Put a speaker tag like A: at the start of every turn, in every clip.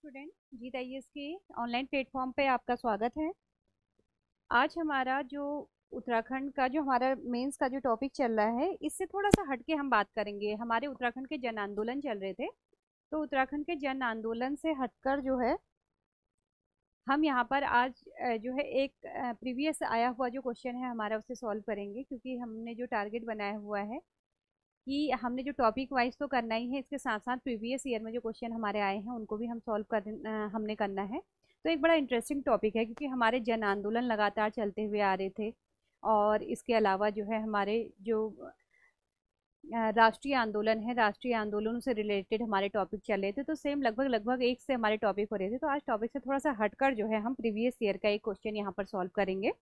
A: student Jeet I S online platform पे आपका स्वागत है आज हमारा जो उत्तराखंड का जो हमारा मेंस का जो टॉपिक चल रहा है इससे थोड़ा सा हटके हम बात करेंगे हमारे उत्तराखंड के जन आंदोलन चल रहे थे तो उत्तराखंड के जन आंदोलन से हटकर जो है हम यहाँ पर आज जो है एक प्रीवियस आया हुआ जो क्वेश्चन है हमारा उसे सॉल्व करेंगे क्योंकि हमने जो टारगेट बनाया हुआ है कि हमने जो टॉपिक वाइज तो करना ही है इसके साथ साथ प्रीवियस ईयर में जो क्वेश्चन हमारे आए हैं उनको भी हम सॉल्व कर हमने करना है तो एक बड़ा इंटरेस्टिंग टॉपिक है क्योंकि हमारे जन आंदोलन लगातार चलते हुए आ रहे थे और इसके अलावा जो है हमारे जो राष्ट्रीय आंदोलन है राष्ट्रीय आंदोलन से रिलेटेड हमारे टॉपिक चल रहे थे तो सेम लगभग लगभग एक से हमारे टॉपिक हो रहे थे तो आज टॉपिक से थोड़ा सा हटकर जो है हम प्रीवियस ईयर का एक क्वेश्चन यहाँ पर सॉल्व करेंगे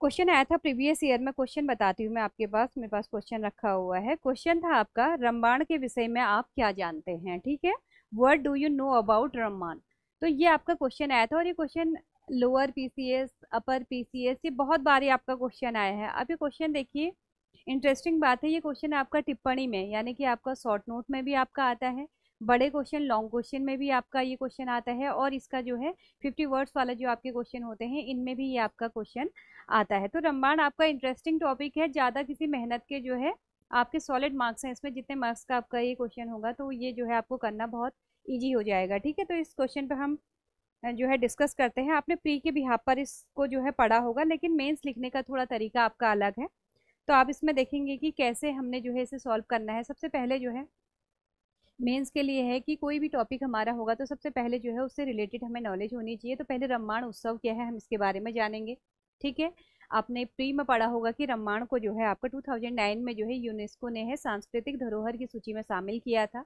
A: क्वेश्चन आया था प्रीवियस ईयर में क्वेश्चन बताती हूँ मैं आपके पास मेरे पास क्वेश्चन रखा हुआ है क्वेश्चन था आपका रम्बाण के विषय में आप क्या जानते हैं ठीक है what do you know about Ramban तो ये आपका क्वेश्चन आया था और ये question lower PCS upper PCS ये बहुत बार ही आपका क्वेश्चन आया है आप ये क्वेश्चन देखिए इंटरेस्टिंग बात है ये क्वेश्चन आपका टिप्पणी में यानी कि आपका शॉर्ट नोट में भी आपका आता है बड़े क्वेश्चन लॉन्ग क्वेश्चन में भी आपका ये क्वेश्चन आता है और इसका जो है फिफ्टी वर्ड्स वाला जो आपके क्वेश्चन होते हैं इनमें भी ये आपका क्वेश्चन आता है तो रमबाण आपका इंटरेस्टिंग टॉपिक है ज़्यादा किसी मेहनत के जो है आपके सॉलिड मार्क्स हैं इसमें जितने मार्क्स का आपका ये क्वेश्चन होगा तो ये जो है आपको करना बहुत ईजी हो जाएगा ठीक है तो इस क्वेश्चन पर हम जो है डिस्कस करते हैं आपने प्री के बिहार पर इसको जो है पढ़ा होगा लेकिन मेंस लिखने का थोड़ा तरीका आपका अलग है तो आप इसमें देखेंगे कि कैसे हमने जो है इसे सॉल्व करना है सबसे पहले जो है मेंस के लिए है कि कोई भी टॉपिक हमारा होगा तो सबसे पहले जो है उससे रिलेटेड हमें नॉलेज होनी चाहिए तो पहले रामायण उत्सव क्या है हम इसके बारे में जानेंगे ठीक है आपने प्री में पढ़ा होगा कि रामायण को जो है आपका 2009 में जो है यूनेस्को ने है सांस्कृतिक धरोहर की सूची में शामिल किया था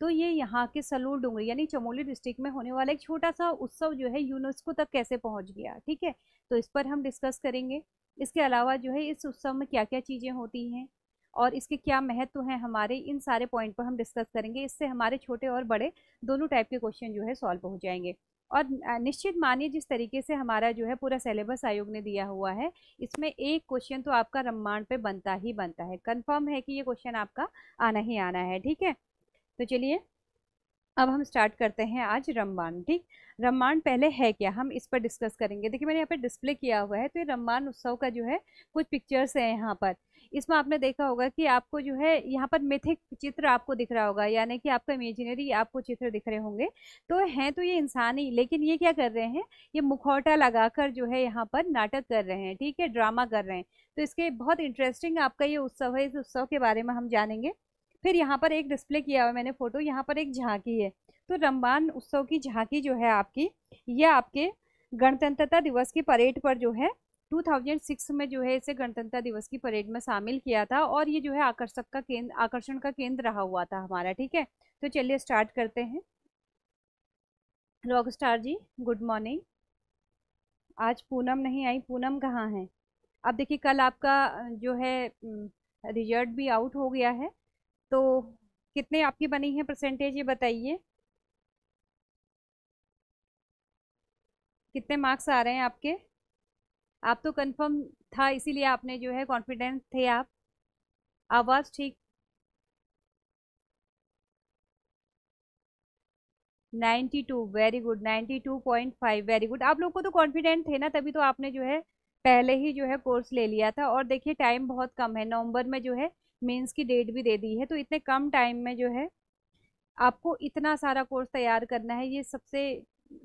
A: तो ये यहाँ के सलूर डूंगरी यानी चमोली डिस्ट्रिक्ट में होने वाला एक छोटा सा उत्सव जो है यूनेस्को तक कैसे पहुँच गया ठीक है तो इस पर हम डिस्कस करेंगे इसके अलावा जो है इस उत्सव में क्या क्या चीज़ें होती हैं और इसके क्या महत्व हैं हमारे इन सारे पॉइंट पर हम डिस्कस करेंगे इससे हमारे छोटे और बड़े दोनों टाइप के क्वेश्चन जो है सॉल्व हो जाएंगे और निश्चित मानिए जिस तरीके से हमारा जो है पूरा सिलेबस आयोग ने दिया हुआ है इसमें एक क्वेश्चन तो आपका रम्मांड पे बनता ही बनता है कंफर्म है कि ये क्वेश्चन आपका आना ही आना है ठीक है तो चलिए अब हम स्टार्ट करते हैं आज रमबान ठीक रमान पहले है क्या हम इस पर डिस्कस करेंगे देखिए मैंने यहाँ पर डिस्प्ले किया हुआ है तो ये रम्मान उत्सव का जो है कुछ पिक्चर्स हैं यहाँ पर इसमें आपने देखा होगा कि आपको जो है यहाँ पर मिथिक चित्र आपको दिख रहा होगा यानी कि आपका इमेजिनरी आपको चित्र दिख रहे होंगे तो हैं तो ये इंसान ही लेकिन ये क्या कर रहे हैं ये मुखौटा लगाकर जो है यहाँ पर नाटक कर रहे हैं ठीक है ड्रामा कर रहे हैं तो इसके बहुत इंटरेस्टिंग आपका ये उत्सव है इस उत्सव के बारे में हम जानेंगे फिर यहाँ पर एक डिस्प्ले किया हुआ मैंने फ़ोटो यहाँ पर एक झांकी है तो रमबान उत्सव की झांकी जो है आपकी यह आपके गणतंत्रता दिवस की परेड पर जो है 2006 में जो है इसे गणतंत्रता दिवस की परेड में शामिल किया था और ये जो है आकर्षक का केंद्र आकर्षण का केंद्र रहा हुआ था हमारा ठीक है तो चलिए स्टार्ट करते हैं rock star ji good morning आज पूनम नहीं आई पूनम कहाँ है अब देखिए कल आपका जो है रिजल्ट भी आउट हो गया है तो कितने आपकी बनी है परसेंटेज ये बताइए कितने मार्क्स आ रहे हैं आपके आप तो कंफर्म था इसीलिए आपने जो है कॉन्फिडेंस थे आप आवाज़ ठीक ninety two very good ninety two point five very good आप लोग को तो कॉन्फिडेंट थे ना तभी तो आपने जो है पहले ही जो है कोर्स ले लिया था और देखिए टाइम बहुत कम है नवंबर में जो है मेंस की डेट भी दे दी है तो इतने कम टाइम में जो है आपको इतना सारा कोर्स तैयार करना है ये सबसे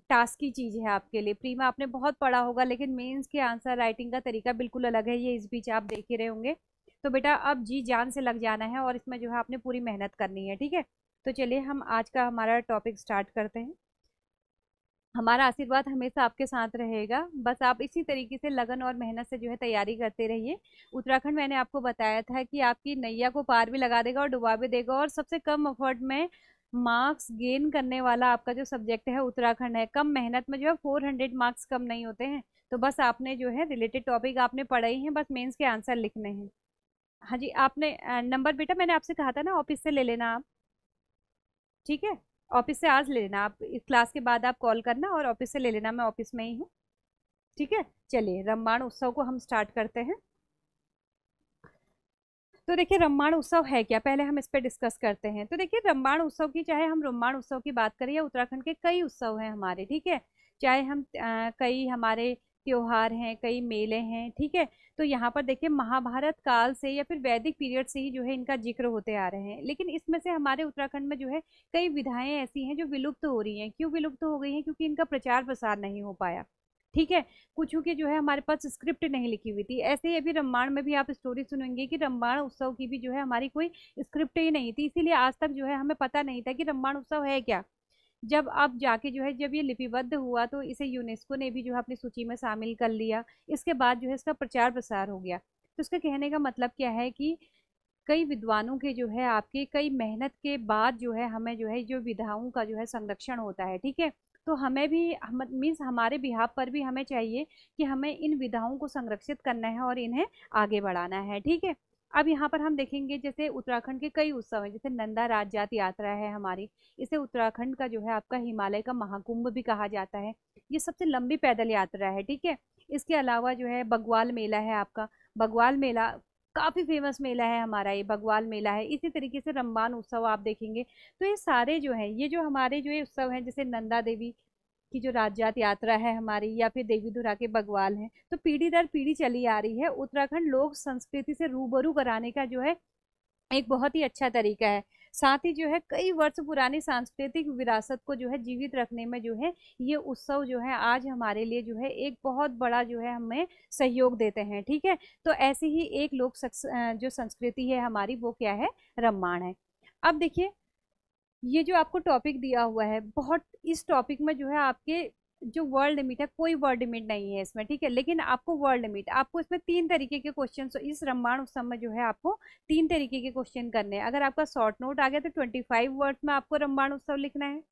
A: टास्क की चीज़ है आपके लिए प्री में आपने बहुत पढ़ा होगा लेकिन मेंस के आंसर राइटिंग का तरीका बिल्कुल अलग है ये इस बीच आप देख ही रहे होंगे तो बेटा अब जी जान से लग जाना है और इसमें जो है आपने पूरी मेहनत करनी है ठीक है तो चलिए हम आज का हमारा टॉपिक स्टार्ट करते हैं हमारा आशीर्वाद हमेशा आपके साथ रहेगा बस आप इसी तरीके से लगन और मेहनत से जो है तैयारी करते रहिए उत्तराखंड मैंने आपको बताया था कि आपकी नैया को पार भी लगा देगा और डुबा भी देगा और सबसे कम अफर्ट में मार्क्स गेन करने वाला आपका जो सब्जेक्ट है उत्तराखंड है कम मेहनत में जो है फोर हंड्रेड मार्क्स कम नहीं होते हैं तो बस आपने जो है रिलेटेड टॉपिक आपने पढ़ाई हैं बस मेंस के आंसर लिखने हैं हाँ जी आपने नंबर बेटा मैंने आपसे कहा था ना ऑफिस से ले लेना आप ठीक है ऑफिस से आज ले लेना आप इस क्लास के बाद आप कॉल करना और ऑफिस से ले लेना मैं ऑफिस में ही हूँ ठीक है चलिए रामबाण उत्सव को हम स्टार्ट करते हैं तो देखिए रामायण उत्सव है क्या पहले हम इस पर डिस्कस करते हैं तो देखिए रामबाण उत्सव की चाहे हम रामायण उत्सव की बात करें या उत्तराखंड के कई उत्सव हैं हमारे ठीक है चाहे हम आ, कई हमारे त्यौहार हैं कई मेले हैं ठीक है तो यहाँ पर देखिए महाभारत काल से या फिर वैदिक पीरियड से ही जो है इनका जिक्र होते आ रहे हैं लेकिन इसमें से हमारे उत्तराखंड में जो है कई विधाएं ऐसी हैं जो विलुप्त हो रही हैं क्यों विलुप्त हो गई हैं क्योंकि इनका प्रचार प्रसार नहीं हो पाया ठीक है कुछ के जो है हमारे पास स्क्रिप्ट नहीं लिखी हुई थी ऐसे ही अभी रामायण में भी आप स्टोरी सुनेंगे कि रामायण उत्सव की भी जो है हमारी कोई स्क्रिप्ट ही नहीं थी इसीलिए आज तक जो है हमें पता नहीं था कि रामायण उत्सव है क्या जब आप जाके जो है जब ये लिपिबद्ध हुआ तो इसे यूनेस्को ने भी जो है अपनी सूची में शामिल कर लिया इसके बाद जो है इसका प्रचार प्रसार हो गया तो उसका कहने का मतलब क्या है कि कई विद्वानों के जो है आपके कई मेहनत के बाद जो है हमें जो है जो विधाओं का जो है संरक्षण होता है ठीक है तो हमें भी हम मीन्स हमारे बिहार पर भी हमें चाहिए कि हमें इन विधाओं को संरक्षित करना है और इन्हें आगे बढ़ाना है ठीक है अब यहाँ पर हम देखेंगे जैसे उत्तराखंड के कई उत्सव हैं जैसे नंदा राज जात यात्रा है हमारी इसे उत्तराखंड का जो है आपका हिमालय का महाकुंभ भी कहा जाता है ये सबसे लंबी पैदल यात्रा है ठीक है इसके अलावा जो है बगवाल मेला है आपका बगवाल मेला काफ़ी फेमस मेला है हमारा ये भगवाल मेला है इसी तरीके से रमबान उत्सव आप देखेंगे तो ये सारे जो हैं ये जो हमारे जो ये उत्सव हैं जैसे नंदा देवी की जो राज्यात यात्रा है हमारी या फिर देवी धुरा के बगवाल हैं तो पीढ़ी दर पीढ़ी चली आ रही है उत्तराखंड लोक संस्कृति से रूबरू कराने का जो है एक बहुत ही अच्छा तरीका है साथ ही जो है कई वर्ष पुरानी सांस्कृतिक विरासत को जो है जीवित रखने में जो है ये उत्सव जो है आज हमारे लिए जो है एक बहुत बड़ा जो है हमें सहयोग देते हैं ठीक है तो ऐसी ही एक लोक जो संस्कृति है हमारी वो क्या है रम्माण है अब देखिए ये जो आपको टॉपिक दिया हुआ है बहुत इस टॉपिक में जो है आपके जो वर्ल्ड लिमिट है कोई वर्ल्ड लिमिट नहीं है इसमें ठीक है लेकिन आपको वर्ल्ड लिमिट आपको इसमें तीन तरीके के क्वेश्चन तो इस रामायण उत्सव में जो है आपको तीन तरीके के क्वेश्चन करने हैं अगर आपका शॉर्ट नोट आ गया तो ट्वेंटी फाइव वर्ड्स में आपको रामायण उत्सव लिखना है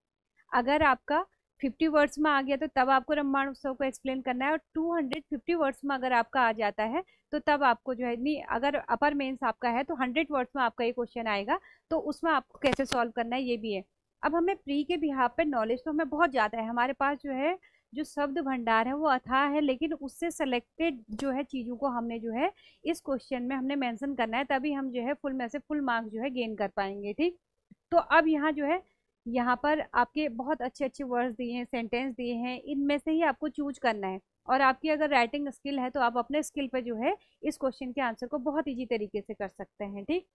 A: अगर आपका फिफ्टी वर्ड्स में आ गया तो तब आपको रामायण उत्सव को एक्सप्लेन करना है और टू हंड्रेड फिफ्टी वर्ड्स में अगर आपका आ जाता है तो तब आपको जो है नहीं अगर अपर मेंस आपका है तो हंड्रेड वर्ड्स में आपका ये क्वेश्चन आएगा तो उसमें आपको कैसे सॉल्व करना है ये भी है अब हमें प्री के बिहा पे नॉलेज तो हमें बहुत ज़्यादा है हमारे पास जो है जो शब्द भंडार है वो अथाह है लेकिन उससे सेलेक्टेड जो है चीज़ों को हमने जो है इस क्वेश्चन में हमने मेंशन करना है तभी हम जो है फुल में से फुल मार्क्स जो है गेन कर पाएंगे ठीक तो अब यहाँ जो है यहाँ पर आपके बहुत अच्छे अच्छे वर्ड्स दिए हैं सेंटेंस दिए हैं इनमें से ही आपको चूज करना है और आपकी अगर राइटिंग स्किल है तो आप अपने स्किल पर जो है इस क्वेश्चन के आंसर को बहुत ईजी तरीके से कर सकते हैं ठीक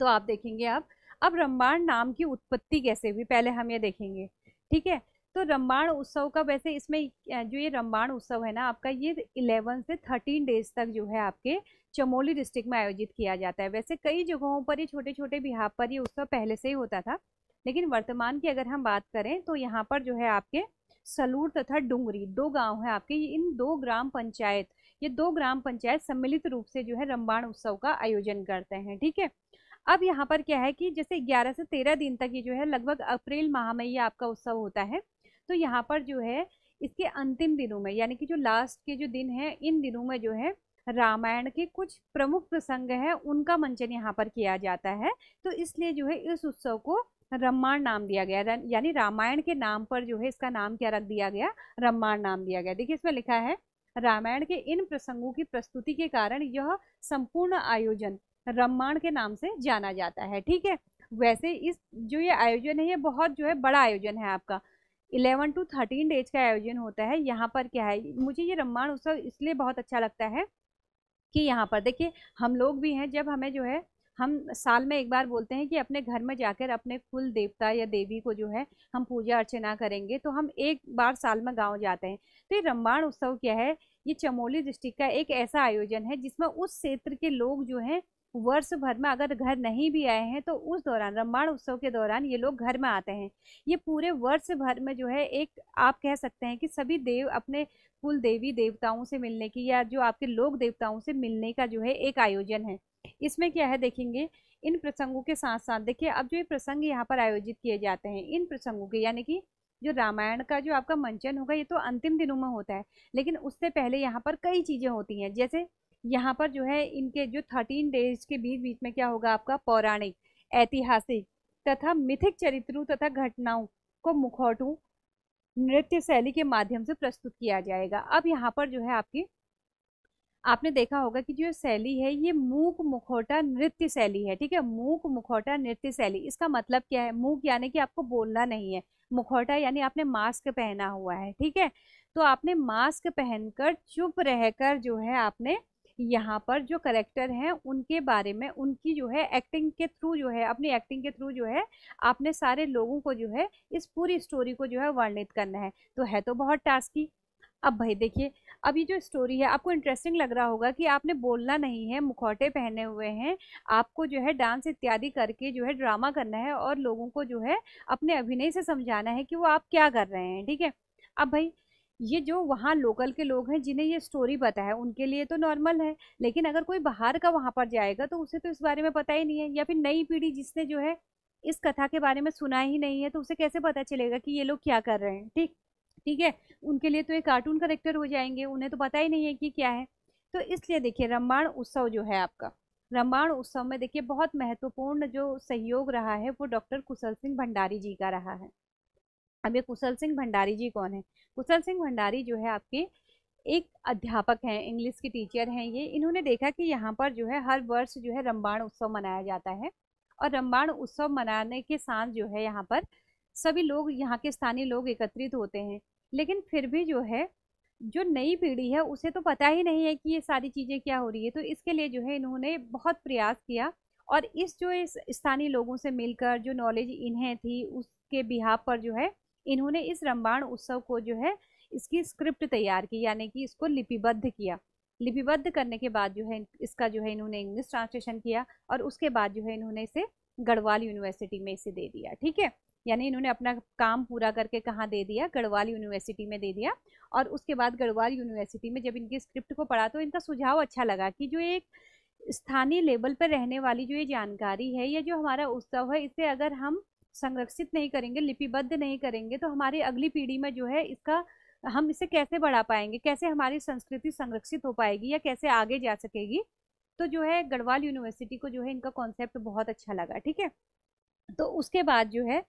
A: तो आप देखेंगे आप अब रामबाण नाम की उत्पत्ति कैसे हुई पहले हम ये देखेंगे ठीक है तो रामबाण उत्सव का वैसे इसमें जो ये रामबाण उत्सव है ना आपका ये इलेवन से थर्टीन डेज तक जो है आपके चमोली डिस्ट्रिक्ट में आयोजित किया जाता है वैसे कई जगहों पर ये छोटे छोटे बिहार पर ये उत्सव पहले से ही होता था लेकिन वर्तमान की अगर हम बात करें तो यहाँ पर जो है आपके सलूर तथा डुंगरी दो गांव हैं आपके इन दो ग्राम पंचायत ये दो ग्राम पंचायत सम्मिलित रूप से जो है रामबाण उत्सव का आयोजन करते हैं ठीक है अब यहाँ पर क्या है कि जैसे 11 से 13 दिन तक ये जो है लगभग अप्रैल माह में ये आपका उत्सव होता है तो यहाँ पर जो है इसके अंतिम दिनों में यानी कि जो लास्ट के जो दिन है इन दिनों में जो है रामायण के कुछ प्रमुख प्रसंग है उनका मंचन यहाँ पर किया जाता है तो इसलिए जो है इस उत्सव को रम्माण नाम दिया गया यानी रामायण के नाम पर जो है इसका नाम क्या रख दिया गया रम्माण नाम दिया गया देखिए इसमें लिखा है रामायण के इन प्रसंगों की प्रस्तुति के कारण यह संपूर्ण आयोजन रम्माण के नाम से जाना जाता है ठीक है वैसे इस जो ये आयोजन है ये बहुत जो है बड़ा आयोजन है आपका इलेवन टू थर्टीन डेज का आयोजन होता है यहाँ पर क्या है मुझे ये रम्माण उत्सव इसलिए बहुत अच्छा लगता है कि यहाँ पर देखिए हम लोग भी हैं जब हमें जो है हम साल में एक बार बोलते हैं कि अपने घर में जाकर अपने कुल देवता या देवी को जो है हम पूजा अर्चना करेंगे तो हम एक बार साल में गांव जाते हैं तो ये रम्माण उत्सव क्या है ये चमोली डिस्ट्रिक्ट का एक ऐसा आयोजन है जिसमें उस क्षेत्र के लोग जो हैं वर्ष भर में अगर घर नहीं भी आए हैं तो उस दौरान रामायण उत्सव के दौरान ये लोग घर में आते हैं ये पूरे वर्ष भर में जो है एक आप कह सकते हैं कि सभी देव अपने कुल देवी देवताओं से मिलने की या जो आपके लोक देवताओं से मिलने का जो है एक आयोजन है इसमें क्या है देखेंगे इन प्रसंगों के साथ साथ देखिए अब जो ये प्रसंग यहाँ पर आयोजित किए जाते हैं इन प्रसंगों के यानी कि जो रामायण का जो आपका मंचन होगा ये तो अंतिम दिनों में होता है लेकिन उससे पहले यहाँ पर कई चीज़ें होती हैं जैसे यहाँ पर जो है इनके जो थर्टीन डेज के बीच बीच में क्या होगा आपका पौराणिक ऐतिहासिक तथा मिथिक चरित्रों तथा घटनाओं को मुखौटों नृत्य शैली के माध्यम से प्रस्तुत किया जाएगा अब यहाँ पर जो है आपकी आपने देखा होगा कि जो शैली है ये मूक मुखौटा नृत्य शैली है ठीक है मूक मुखौटा नृत्य शैली इसका मतलब क्या है मूक यानी कि आपको बोलना नहीं है मुखौटा यानी आपने मास्क पहना हुआ है ठीक है तो आपने मास्क पहनकर चुप रहकर जो है आपने यहाँ पर जो करेक्टर हैं उनके बारे में उनकी जो है एक्टिंग के थ्रू जो है अपनी एक्टिंग के थ्रू जो है आपने सारे लोगों को जो है इस पूरी स्टोरी को जो है वर्णित करना है तो है तो बहुत टास्की अब भाई देखिए अब ये जो स्टोरी है आपको इंटरेस्टिंग लग रहा होगा कि आपने बोलना नहीं है मुखौटे पहने हुए हैं आपको जो है डांस इत्यादि करके जो है ड्रामा करना है और लोगों को जो है अपने अभिनय से समझाना है कि वो आप क्या कर रहे हैं ठीक है अब भाई ये जो वहाँ लोकल के लोग हैं जिन्हें ये स्टोरी पता है उनके लिए तो नॉर्मल है लेकिन अगर कोई बाहर का वहाँ पर जाएगा तो उसे तो इस बारे में पता ही नहीं है या फिर नई पीढ़ी जिसने जो है इस कथा के बारे में सुना ही नहीं है तो उसे कैसे पता चलेगा कि ये लोग क्या कर रहे हैं ठीक ठीक है उनके लिए तो ये कार्टून करेक्टर हो जाएंगे उन्हें तो पता ही नहीं है कि क्या है तो इसलिए देखिए रामायण उत्सव जो है आपका रामायण उत्सव में देखिए बहुत महत्वपूर्ण जो सहयोग रहा है वो डॉक्टर कुशल सिंह भंडारी जी का रहा है अब ये कुशल सिंह भंडारी जी कौन है कुशल सिंह भंडारी जो है आपके एक अध्यापक हैं इंग्लिश के टीचर हैं ये इन्होंने देखा कि यहाँ पर जो है हर वर्ष जो है रामबाण उत्सव मनाया जाता है और रामबाण उत्सव मनाने के साथ जो है यहाँ पर सभी लोग यहाँ के स्थानीय लोग एकत्रित होते हैं लेकिन फिर भी जो है जो नई पीढ़ी है उसे तो पता ही नहीं है कि ये सारी चीज़ें क्या हो रही है तो इसके लिए जो है इन्होंने बहुत प्रयास किया और इस जो इस स्थानीय लोगों से मिलकर जो नॉलेज इन्हें थी उसके बिहाब पर जो है इन्होंने इस रामबाण उत्सव को जो है इसकी स्क्रिप्ट तैयार की यानी कि इसको लिपिबद्ध किया लिपिबद्ध करने के बाद जो है इसका जो है इन्होंने इंग्लिश ट्रांसलेशन किया और उसके बाद जो है इन्होंने इसे गढ़वाल यूनिवर्सिटी में इसे दे दिया ठीक है यानी इन्होंने अपना काम पूरा करके कहाँ दे दिया गढ़वाल यूनिवर्सिटी में दे दिया और उसके बाद गढ़वाल यूनिवर्सिटी में जब इनकी स्क्रिप्ट को पढ़ा तो इनका सुझाव अच्छा लगा कि जो एक स्थानीय लेवल पर रहने वाली जो ये जानकारी है या जो हमारा उत्सव है इसे अगर हम संरक्षित नहीं करेंगे लिपिबद्ध नहीं करेंगे तो हमारी अगली पीढ़ी में जो है इसका हम इसे कैसे बढ़ा पाएंगे कैसे हमारी संस्कृति संरक्षित हो पाएगी या कैसे आगे जा सकेगी तो जो है गढ़वाल यूनिवर्सिटी को जो है इनका कॉन्सेप्ट बहुत अच्छा लगा ठीक है तो उसके बाद जो है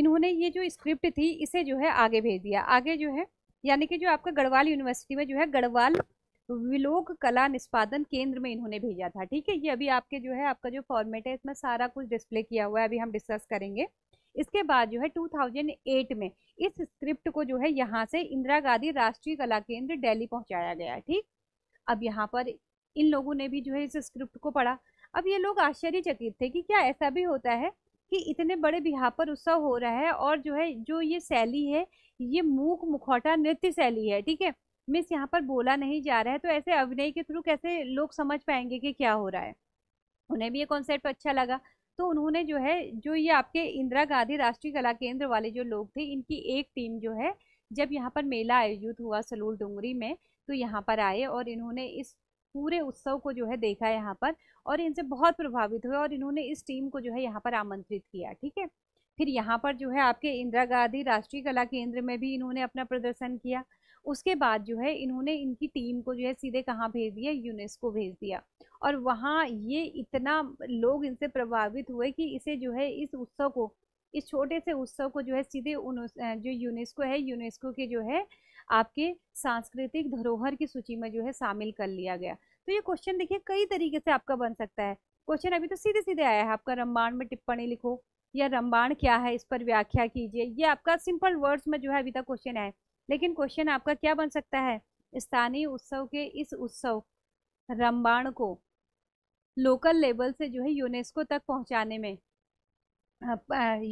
A: इन्होंने ये जो स्क्रिप्ट थी इसे जो है आगे भेज दिया आगे जो है यानी कि जो आपका गढ़वाल यूनिवर्सिटी में जो है गढ़वाल विलोक कला निष्पादन केंद्र में इन्होंने भेजा था ठीक है ये अभी आपके जो है आपका जो फॉर्मेट है इसमें सारा कुछ डिस्प्ले किया हुआ है अभी हम डिस्कस करेंगे इसके बाद जो है 2008 में इस स्क्रिप्ट को जो है यहाँ से इंदिरा गांधी राष्ट्रीय कला केंद्र दिल्ली पहुँचाया गया ठीक अब यहाँ पर इन लोगों ने भी जो है इस स्क्रिप्ट को पढ़ा अब ये लोग आश्चर्यचकित थे कि क्या ऐसा भी होता है कि इतने बड़े बिहार पर उत्सव हो रहा है और जो है जो ये शैली है ये मूक मुखौटा नृत्य शैली है ठीक है मिस यहाँ पर बोला नहीं जा रहा है तो ऐसे अभिनय के थ्रू कैसे लोग समझ पाएंगे कि क्या हो रहा है उन्हें भी ये कॉन्सेप्ट अच्छा लगा तो उन्होंने जो है जो ये आपके इंदिरा गांधी राष्ट्रीय कला केंद्र वाले जो लोग थे इनकी एक टीम जो है जब यहाँ पर मेला आयोजित हुआ सलूल डूंगरी में तो यहाँ पर आए और इन्होंने इस पूरे उत्सव को जो है देखा यहाँ पर और इनसे बहुत प्रभावित हुए और इन्होंने इस टीम को जो है यहाँ पर आमंत्रित किया ठीक है फिर यहाँ पर जो है आपके इंदिरा गांधी राष्ट्रीय कला केंद्र में भी इन्होंने अपना प्रदर्शन किया उसके बाद जो है इन्होंने इनकी टीम को जो है सीधे कहाँ भेज दिया यूनेस्को भेज दिया और वहाँ ये इतना लोग इनसे प्रभावित हुए कि इसे जो है इस उत्सव को इस छोटे से उत्सव को जो है सीधे उन जो यूनेस्को है यूनेस्को के जो है आपके सांस्कृतिक धरोहर की सूची में जो है शामिल कर लिया गया तो ये क्वेश्चन देखिए कई तरीके से आपका बन सकता है क्वेश्चन अभी तो सीधे सीधे आया है आपका रामबाण में टिप्पणी लिखो या रमबाण क्या है इस पर व्याख्या कीजिए ये आपका सिंपल वर्ड्स में जो है अभी तक क्वेश्चन है लेकिन क्वेश्चन आपका क्या बन सकता है स्थानीय उत्सव के इस उत्सव रंबाण को लोकल लेवल से जो है यूनेस्को तक पहुंचाने में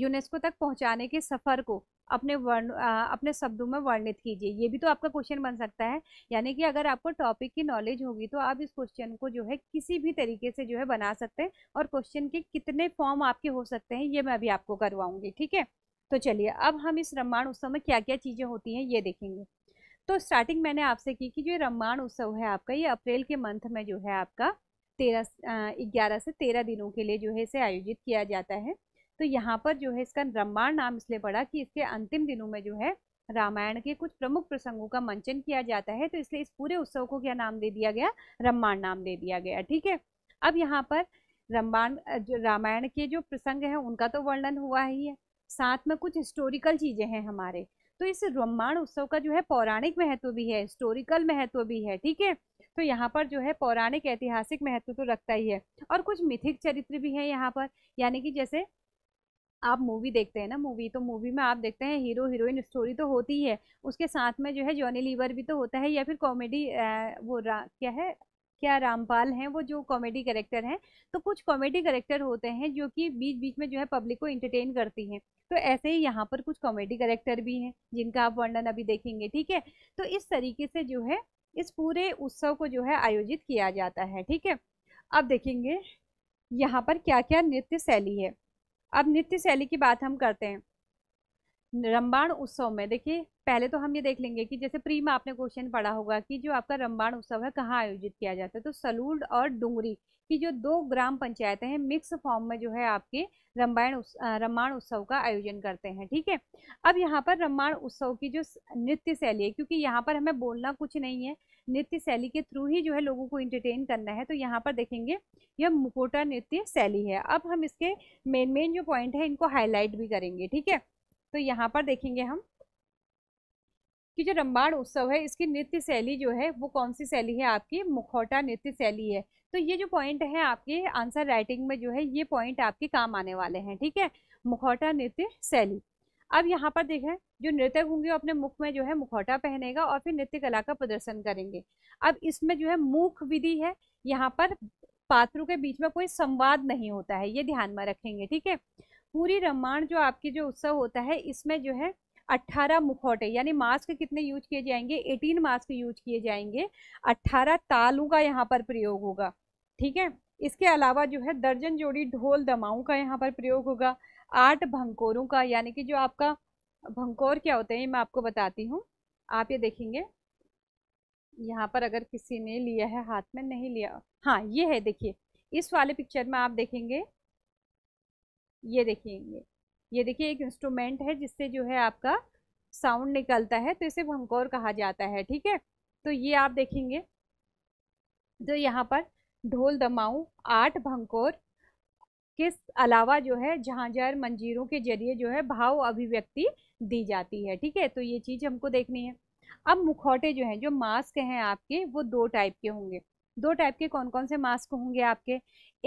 A: यूनेस्को तक पहुंचाने के सफ़र को अपने वर्ण अपने शब्दों में वर्णित कीजिए ये भी तो आपका क्वेश्चन बन सकता है यानी कि अगर आपको टॉपिक की नॉलेज होगी तो आप इस क्वेश्चन को जो है किसी भी तरीके से जो है बना सकते हैं और क्वेश्चन के कितने फॉर्म आपके हो सकते हैं ये मैं अभी आपको करवाऊंगी ठीक है तो चलिए अब हम इस रम्माण उत्सव में क्या क्या चीज़ें होती हैं ये देखेंगे तो स्टार्टिंग मैंने आपसे की कि जो रामायण उत्सव है आपका ये अप्रैल के मंथ में जो है आपका तेरह ग्यारह से तेरह दिनों के लिए जो है इसे आयोजित किया जाता है तो यहाँ पर जो है इसका रम्माण नाम इसलिए पड़ा कि इसके अंतिम दिनों में जो है रामायण के कुछ प्रमुख प्रसंगों का मंचन किया जाता है तो इसलिए इस पूरे उत्सव को क्या नाम दे दिया गया रामायण नाम दे दिया गया ठीक है अब यहाँ पर रम्बाण जो रामायण के जो प्रसंग है उनका तो वर्णन हुआ ही है साथ में कुछ हिस्टोरिकल चीज़ें हैं हमारे तो इस ब्रह्मांड उत्सव का जो है पौराणिक महत्व भी है हिस्टोरिकल महत्व भी है ठीक है तो यहाँ पर जो है पौराणिक ऐतिहासिक महत्व तो रखता ही है और कुछ मिथिक चरित्र भी है यहाँ पर यानी कि जैसे आप मूवी देखते हैं ना मूवी तो मूवी में आप देखते हैं हीरो हीरोइन स्टोरी तो होती ही है उसके साथ में जो है जॉनी लीवर भी तो होता है या फिर कॉमेडी वो क्या है क्या रामपाल हैं वो जो कॉमेडी करेक्टर हैं तो कुछ कॉमेडी करेक्टर होते हैं जो कि बीच बीच में जो है पब्लिक को इंटरटेन करती हैं तो ऐसे ही यहाँ पर कुछ कॉमेडी करेक्टर भी हैं जिनका आप वर्णन अभी देखेंगे ठीक है तो इस तरीके से जो है इस पूरे उत्सव को जो है आयोजित किया जाता है ठीक है अब देखेंगे यहाँ पर क्या क्या नृत्य शैली है अब नृत्य शैली की बात हम करते हैं रंबाण उत्सव में देखिए पहले तो हम ये देख लेंगे कि जैसे प्री में आपने क्वेश्चन पढ़ा होगा कि जो आपका रंबाण उत्सव है कहाँ आयोजित किया जाता है तो सलूड और डुंगरी की जो दो ग्राम पंचायतें हैं मिक्स फॉर्म में जो है आपके रंबायण उस, रमाण उत्सव का आयोजन करते हैं ठीक है अब यहाँ पर रमाण उत्सव की जो नृत्य शैली है क्योंकि यहाँ पर हमें बोलना कुछ नहीं है नृत्य शैली के थ्रू ही जो है लोगों को इंटरटेन करना है तो यहाँ पर देखेंगे यह मुकोटा नृत्य शैली है अब हम इसके मेन मेन जो पॉइंट है इनको हाईलाइट भी करेंगे ठीक है तो यहाँ पर देखेंगे हम कि जो रंबाड़ उत्सव है इसकी नृत्य शैली जो है वो कौन सी शैली है आपकी मुखौटा नृत्य शैली है तो ये जो पॉइंट है आपके आंसर राइटिंग में जो है ये पॉइंट आपके काम आने वाले हैं ठीक है मुखौटा नृत्य शैली अब यहाँ पर देखें जो नृत्यक होंगे वो अपने मुख में जो है मुखौटा पहनेगा और फिर नृत्य कला का प्रदर्शन करेंगे अब इसमें जो है मुख विधि है यहाँ पर पात्रों के बीच में कोई संवाद नहीं होता है ये ध्यान में रखेंगे ठीक है पूरी ब्रह्मांड जो आपकी जो उत्सव होता है इसमें जो है अट्ठारह मुखौटे यानी मास्क कितने यूज किए जाएंगे एटीन मास्क यूज किए जाएंगे अट्ठारह तालों का यहाँ पर प्रयोग होगा ठीक है इसके अलावा जो है दर्जन जोड़ी ढोल दमाओं का यहाँ पर प्रयोग होगा आठ भंकोरों का यानी कि जो आपका भंकोर क्या होते हैं मैं आपको बताती हूँ आप ये देखेंगे यहाँ पर अगर किसी ने लिया है हाथ में नहीं लिया हाँ ये है देखिए इस वाले पिक्चर में आप देखेंगे ये देखेंगे ये देखिए एक इंस्ट्रूमेंट है जिससे जो है आपका साउंड निकलता है तो इसे भंकौर कहा जाता है ठीक है तो ये आप देखेंगे तो यहाँ पर ढोल दमाऊ आठ भंकौर के अलावा जो है झांझर मंजीरों के जरिए जो है भाव अभिव्यक्ति दी जाती है ठीक है तो ये चीज़ हमको देखनी है अब मुखौटे जो हैं जो मास्क हैं आपके वो दो टाइप के होंगे दो टाइप के कौन कौन से मास्क होंगे आपके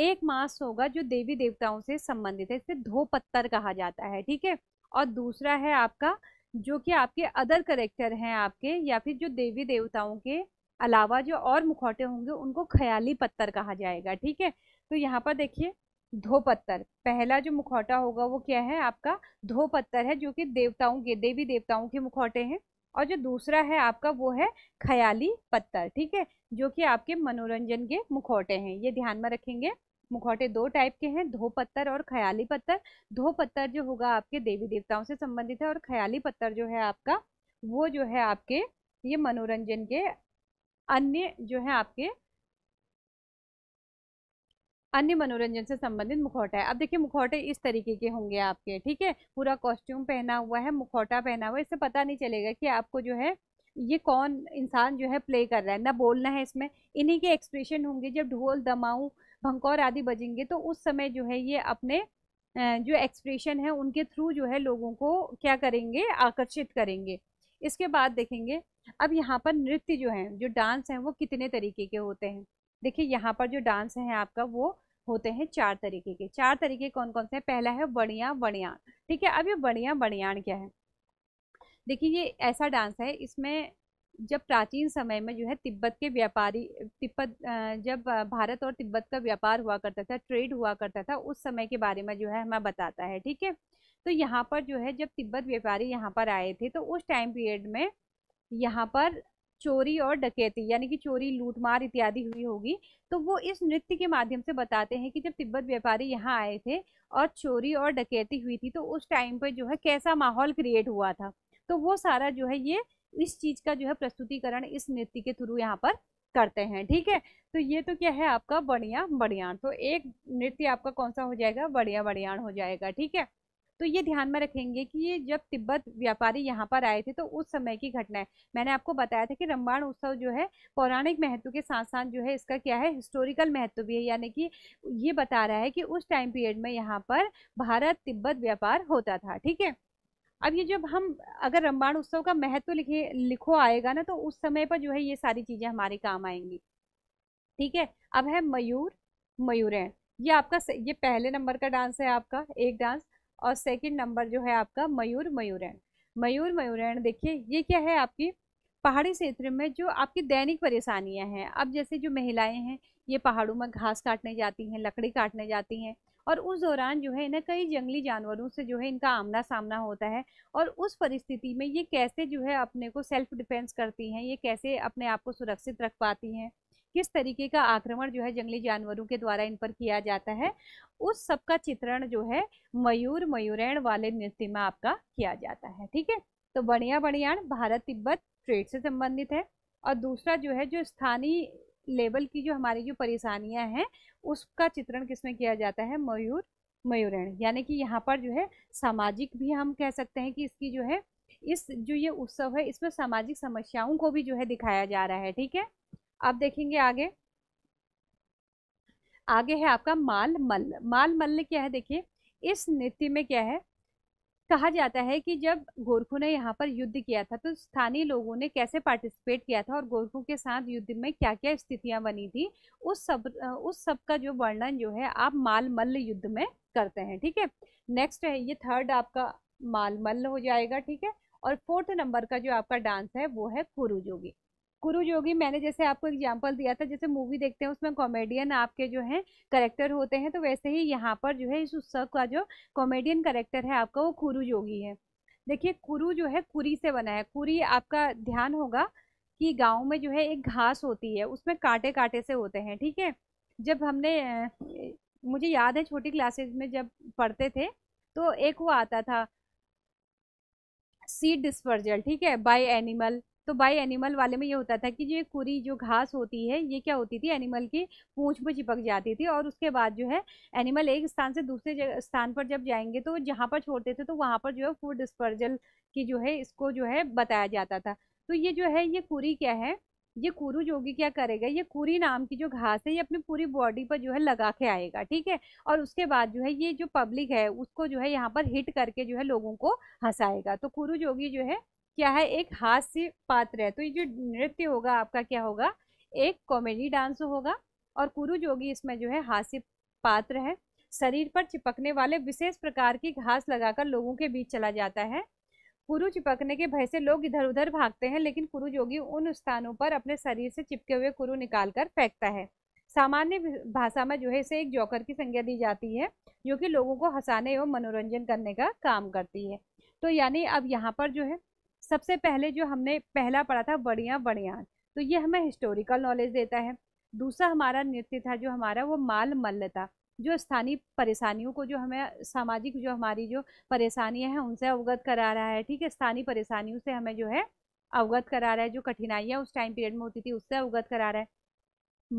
A: एक मास्क होगा जो देवी देवताओं से संबंधित है इसे धो पत्तर कहा जाता है ठीक है और दूसरा है आपका जो कि आपके अदर करेक्टर हैं आपके या फिर जो देवी देवताओं के अलावा जो और मुखौटे होंगे उनको ख्याली पत्तर कहा जाएगा ठीक है तो यहाँ पर देखिए धो पत्तर पहला जो मुखौटा होगा वो क्या है आपका धो पत्तर है जो कि देवताओं के देवी देवताओं के मुखौटे हैं और जो दूसरा है आपका वो है ख्याली पत्थर ठीक है जो कि आपके मनोरंजन के मुखौटे हैं ये ध्यान में रखेंगे मुखौटे दो टाइप के हैं धो पत्थर और ख्याली पत्थर धो पत्थर जो होगा आपके देवी देवताओं से संबंधित है और ख्याली पत्थर जो है आपका वो जो है आपके ये मनोरंजन के अन्य जो है आपके अन्य मनोरंजन से संबंधित मुखौटा है अब देखिए मुखौटे इस तरीके के होंगे आपके ठीक है पूरा कॉस्ट्यूम पहना हुआ है मुखौटा पहना हुआ है इससे पता नहीं चलेगा कि आपको जो है ये कौन इंसान जो है प्ले कर रहा है ना बोलना है इसमें इन्हीं के एक्सप्रेशन होंगे जब ढोल दमाऊ भंकौर आदि बजेंगे तो उस समय जो है ये अपने जो एक्सप्रेशन है उनके थ्रू जो है लोगों को क्या करेंगे आकर्षित करेंगे इसके बाद देखेंगे अब यहाँ पर नृत्य जो है जो डांस हैं वो कितने तरीके के होते हैं देखिए यहाँ पर जो डांस है आपका वो होते हैं चार तरीके के चार तरीके कौन कौन से पहला है बढ़िया बणियान ठीक है अब ये बढ़िया बणियान क्या है देखिए ये ऐसा डांस है इसमें जब प्राचीन समय में जो है तिब्बत के व्यापारी तिब्बत जब भारत और तिब्बत का व्यापार हुआ करता था ट्रेड हुआ करता था उस समय के बारे में जो है हमें बताता है ठीक है तो यहाँ पर जो है जब तिब्बत व्यापारी यहाँ पर आए थे तो उस टाइम पीरियड में यहाँ पर चोरी और डकैती यानी कि चोरी लूटमार इत्यादि हुई होगी तो वो इस नृत्य के माध्यम से बताते हैं कि जब तिब्बत व्यापारी यहाँ आए थे और चोरी और डकैती हुई थी तो उस टाइम पर जो है कैसा माहौल क्रिएट हुआ था तो वो सारा जो है ये इस चीज़ का जो है प्रस्तुतिकरण इस नृत्य के थ्रू यहाँ पर करते हैं ठीक है तो ये तो क्या है आपका बढ़िया बढ़ियाण तो एक नृत्य आपका कौन सा हो जाएगा बढ़िया बढ़ियाण हो जाएगा ठीक है तो ये ध्यान में रखेंगे कि ये जब तिब्बत व्यापारी यहाँ पर आए थे तो उस समय की घटना है मैंने आपको बताया था कि रामबाण उत्सव जो है पौराणिक महत्व के साथ साथ जो है इसका क्या है हिस्टोरिकल महत्व भी है यानी कि ये बता रहा है कि उस टाइम पीरियड में यहाँ पर भारत तिब्बत व्यापार होता था ठीक है अब ये जब हम अगर रामबाण उत्सव का महत्व लिखे लिखो आएगा ना तो उस समय पर जो है ये सारी चीज़ें हमारे काम आएंगी ठीक है अब है मयूर मयूरें ये आपका ये पहले नंबर का डांस है आपका एक डांस और सेकंड नंबर जो है आपका मयूर मयूरैन मयूर मयूरैन देखिए ये क्या है आपकी पहाड़ी क्षेत्र में जो आपकी दैनिक परेशानियां हैं अब जैसे जो महिलाएं हैं ये पहाड़ों में घास काटने जाती हैं लकड़ी काटने जाती हैं और उस दौरान जो है इन्हें कई जंगली जानवरों से जो है इनका आमना सामना होता है और उस परिस्थिति में ये कैसे जो है अपने को सेल्फ डिफेंस करती हैं ये कैसे अपने आप को सुरक्षित रख पाती हैं किस तरीके का आक्रमण जो है जंगली जानवरों के द्वारा इन पर किया जाता है उस सब का चित्रण जो है मयूर मयूरण वाले नृत्य में आपका किया जाता है ठीक है तो बढ़िया बढ़िया भारत तिब्बत ट्रेड से संबंधित है और दूसरा जो है जो स्थानीय लेवल की जो हमारी जो परेशानियां हैं उसका चित्रण किसमें किया जाता है मयूर मयूरण यानी कि यहाँ पर जो है सामाजिक भी हम कह सकते हैं कि इसकी जो है इस जो ये उत्सव है इसमें सामाजिक समस्याओं को भी जो है दिखाया जा रहा है ठीक है आप देखेंगे आगे आगे है आपका माल मल्ल माल मल्ल क्या है देखिए इस नृत्य में क्या है कहा जाता है कि जब गोरखों ने यहाँ पर युद्ध किया था तो स्थानीय लोगों ने कैसे पार्टिसिपेट किया था और गोरखों के साथ युद्ध में क्या क्या स्थितियाँ बनी थी उस सब उस सब का जो वर्णन जो है आप माल मल्ल युद्ध में करते हैं ठीक है नेक्स्ट है ये थर्ड आपका माल मल्ल हो जाएगा ठीक है और फोर्थ नंबर का जो आपका डांस है वो है कुरुजोगी गुरु योगी मैंने जैसे आपको एग्जांपल दिया था जैसे मूवी देखते हैं उसमें कॉमेडियन आपके जो है करेक्टर होते हैं तो वैसे ही यहाँ पर जो है इस उत्सव का जो कॉमेडियन करेक्टर है आपका वो कुरु योगी है देखिए कुरु जो है कुरी से बना है कुरी आपका ध्यान होगा कि गाँव में जो है एक घास होती है उसमें कांटे कांटे से होते हैं ठीक है जब हमने मुझे याद है छोटी क्लासेज में जब पढ़ते थे तो एक वो आता था सीड डिस्पर्जल ठीक है बाय एनिमल तो बाई एनिमल वाले में ये होता था कि जो कुरी जो घास होती है ये क्या होती थी एनिमल की पूँछ में चिपक जाती थी और उसके बाद जो है एनिमल एक स्थान से दूसरे स्थान पर जब जाएंगे तो जहाँ पर छोड़ते थे तो वहाँ पर जो है फूड डिस्पर्जल की जो है इसको जो है बताया जाता था तो ये जो है ये कुरी क्या है ये कुरु जोगी क्या करेगा ये कुरी नाम की जो घास है ये अपनी पूरी बॉडी पर जो है लगा के आएगा ठीक है और उसके बाद जो है ये जो पब्लिक है उसको जो है यहाँ पर हिट करके जो है लोगों को हंसाएगा तो कुरु जोगी जो है क्या है एक हास्य पात्र है तो ये जो नृत्य होगा आपका क्या होगा एक कॉमेडी डांस होगा और कुरु जोगी इसमें जो है हास्य पात्र है शरीर पर चिपकने वाले विशेष प्रकार की घास लगाकर लोगों के बीच चला जाता है कुरु चिपकने के भय से लोग इधर उधर भागते हैं लेकिन कुरु जोगी उन स्थानों पर अपने शरीर से चिपके हुए कुरु निकाल कर फेंकता है सामान्य भाषा में जो है इसे एक जौकर की संज्ञा दी जाती है जो कि लोगों को हंसाने एवं मनोरंजन करने का काम करती है तो यानी अब यहाँ पर जो है सबसे पहले जो हमने पहला पढ़ा था बढ़िया बढ़िया तो ये हमें हिस्टोरिकल नॉलेज देता है दूसरा हमारा नृत्य था जो हमारा वो माल मल्ल था जो स्थानीय परेशानियों को जो हमें सामाजिक जो हमारी जो परेशानियां हैं उनसे अवगत करा रहा है ठीक है स्थानीय परेशानियों से हमें जो है अवगत करा रहा है जो कठिनाइयाँ उस टाइम पीरियड में होती थी उससे अवगत करा रहा है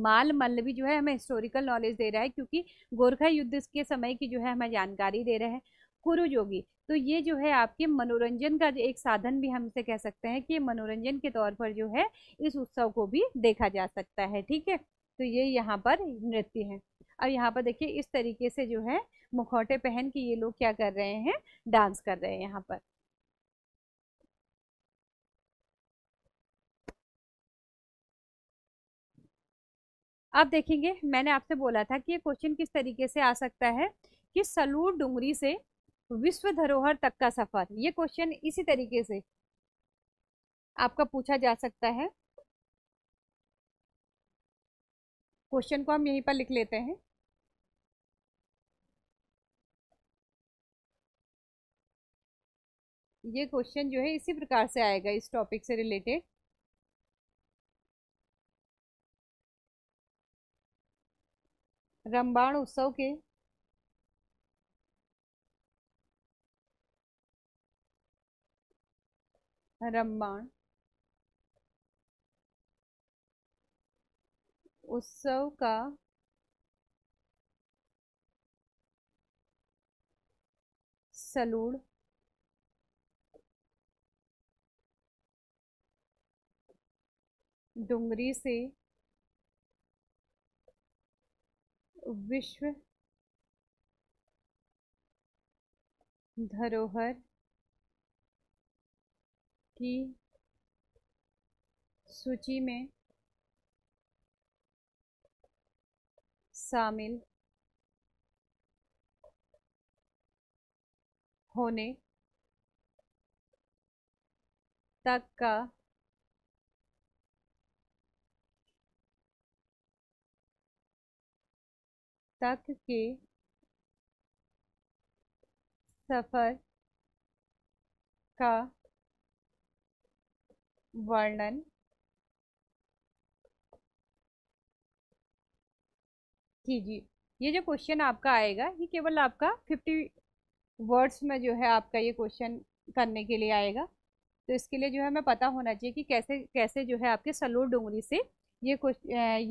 A: माल मल्ल भी जो है हमें हिस्टोरिकल नॉलेज दे रहा है क्योंकि गोरखा युद्ध के समय की जो है हमें जानकारी दे रहे हैं कुरुज तो ये जो है आपके मनोरंजन का एक साधन भी हमसे कह सकते हैं कि मनोरंजन के तौर पर जो है इस उत्सव को भी देखा जा सकता है ठीक है तो ये यहाँ पर नृत्य है अब यहाँ पर देखिए इस तरीके से जो है मुखौटे पहन के ये लोग क्या कर रहे हैं डांस कर रहे हैं यहाँ पर अब देखेंगे मैंने आपसे बोला था कि ये क्वेश्चन किस तरीके से आ सकता है कि सलूर डुंगरी से विश्व धरोहर तक का सफ़र ये क्वेश्चन इसी तरीके से आपका पूछा जा सकता है क्वेश्चन को हम यहीं पर लिख लेते हैं ये क्वेश्चन जो है इसी प्रकार से आएगा इस टॉपिक से रिलेटेड रामबाण उत्सव के रम्माण उत्सव का सलूड़ डुंगरी से विश्व धरोहर की सूची में शामिल होने तक का तक के सफ़र का वर्णन जी जी ये जो क्वेश्चन आपका आएगा ये केवल आपका फिफ्टी वर्ड्स में जो है आपका ये क्वेश्चन करने के लिए आएगा तो इसके लिए जो है हमें पता होना चाहिए कि कैसे कैसे जो है आपके सलूर डोंगरी से ये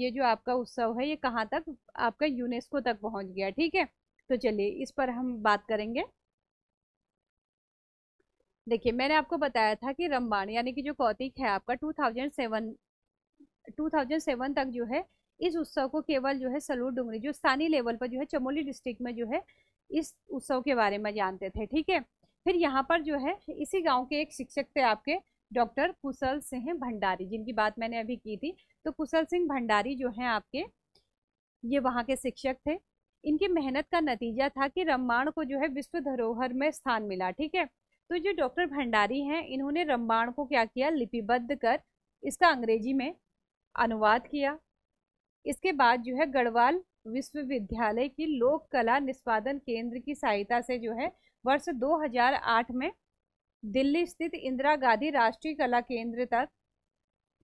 A: ये जो आपका उत्सव है ये कहाँ तक आपका यूनेस्को तक पहुँच गया ठीक है तो चलिए इस पर हम बात करेंगे देखिए मैंने आपको बताया था कि रमबान यानी कि जो कौतिक है आपका 2007 2007 तक जो है इस उत्सव को केवल जो है सलूर डुंगरी जो स्थानीय लेवल पर जो है चमोली डिस्ट्रिक्ट में जो है इस उत्सव के बारे में जानते थे ठीक है फिर यहाँ पर जो है इसी गांव के एक शिक्षक थे आपके डॉक्टर कुशल सिंह भंडारी जिनकी बात मैंने अभी की थी तो कुशल सिंह भंडारी जो है आपके ये वहाँ के शिक्षक थे इनकी मेहनत का नतीजा था कि रमबाण को जो है विश्व धरोहर में स्थान मिला ठीक है तो जो डॉक्टर भंडारी हैं इन्होंने रामबाण को क्या किया लिपिबद्ध कर इसका अंग्रेजी में अनुवाद किया इसके बाद जो है गढ़वाल विश्वविद्यालय की लोक कला निष्पादन केंद्र की सहायता से जो है वर्ष 2008 में दिल्ली स्थित इंदिरा गांधी राष्ट्रीय कला केंद्र तक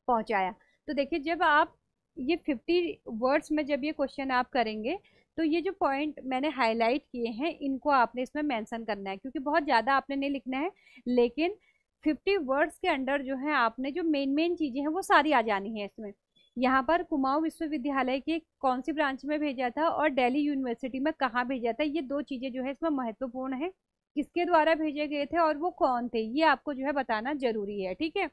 A: पहुंचाया तो देखिए जब आप ये 50 वर्ड्स में जब ये क्वेश्चन आप करेंगे तो ये जो पॉइंट मैंने हाईलाइट किए हैं इनको आपने इसमें मेंशन करना है क्योंकि बहुत ज़्यादा आपने नहीं लिखना है लेकिन फिफ्टी वर्ड्स के अंडर जो है आपने जो मेन मेन चीज़ें हैं वो सारी आ जानी है इसमें यहाँ पर कुमाऊँ विश्वविद्यालय के कौन सी ब्रांच में भेजा था और दिल्ली यूनिवर्सिटी में कहाँ भेजा था ये दो चीज़ें जो है इसमें महत्वपूर्ण है किसके द्वारा भेजे गए थे और वो कौन थे ये आपको जो है बताना जरूरी है ठीक है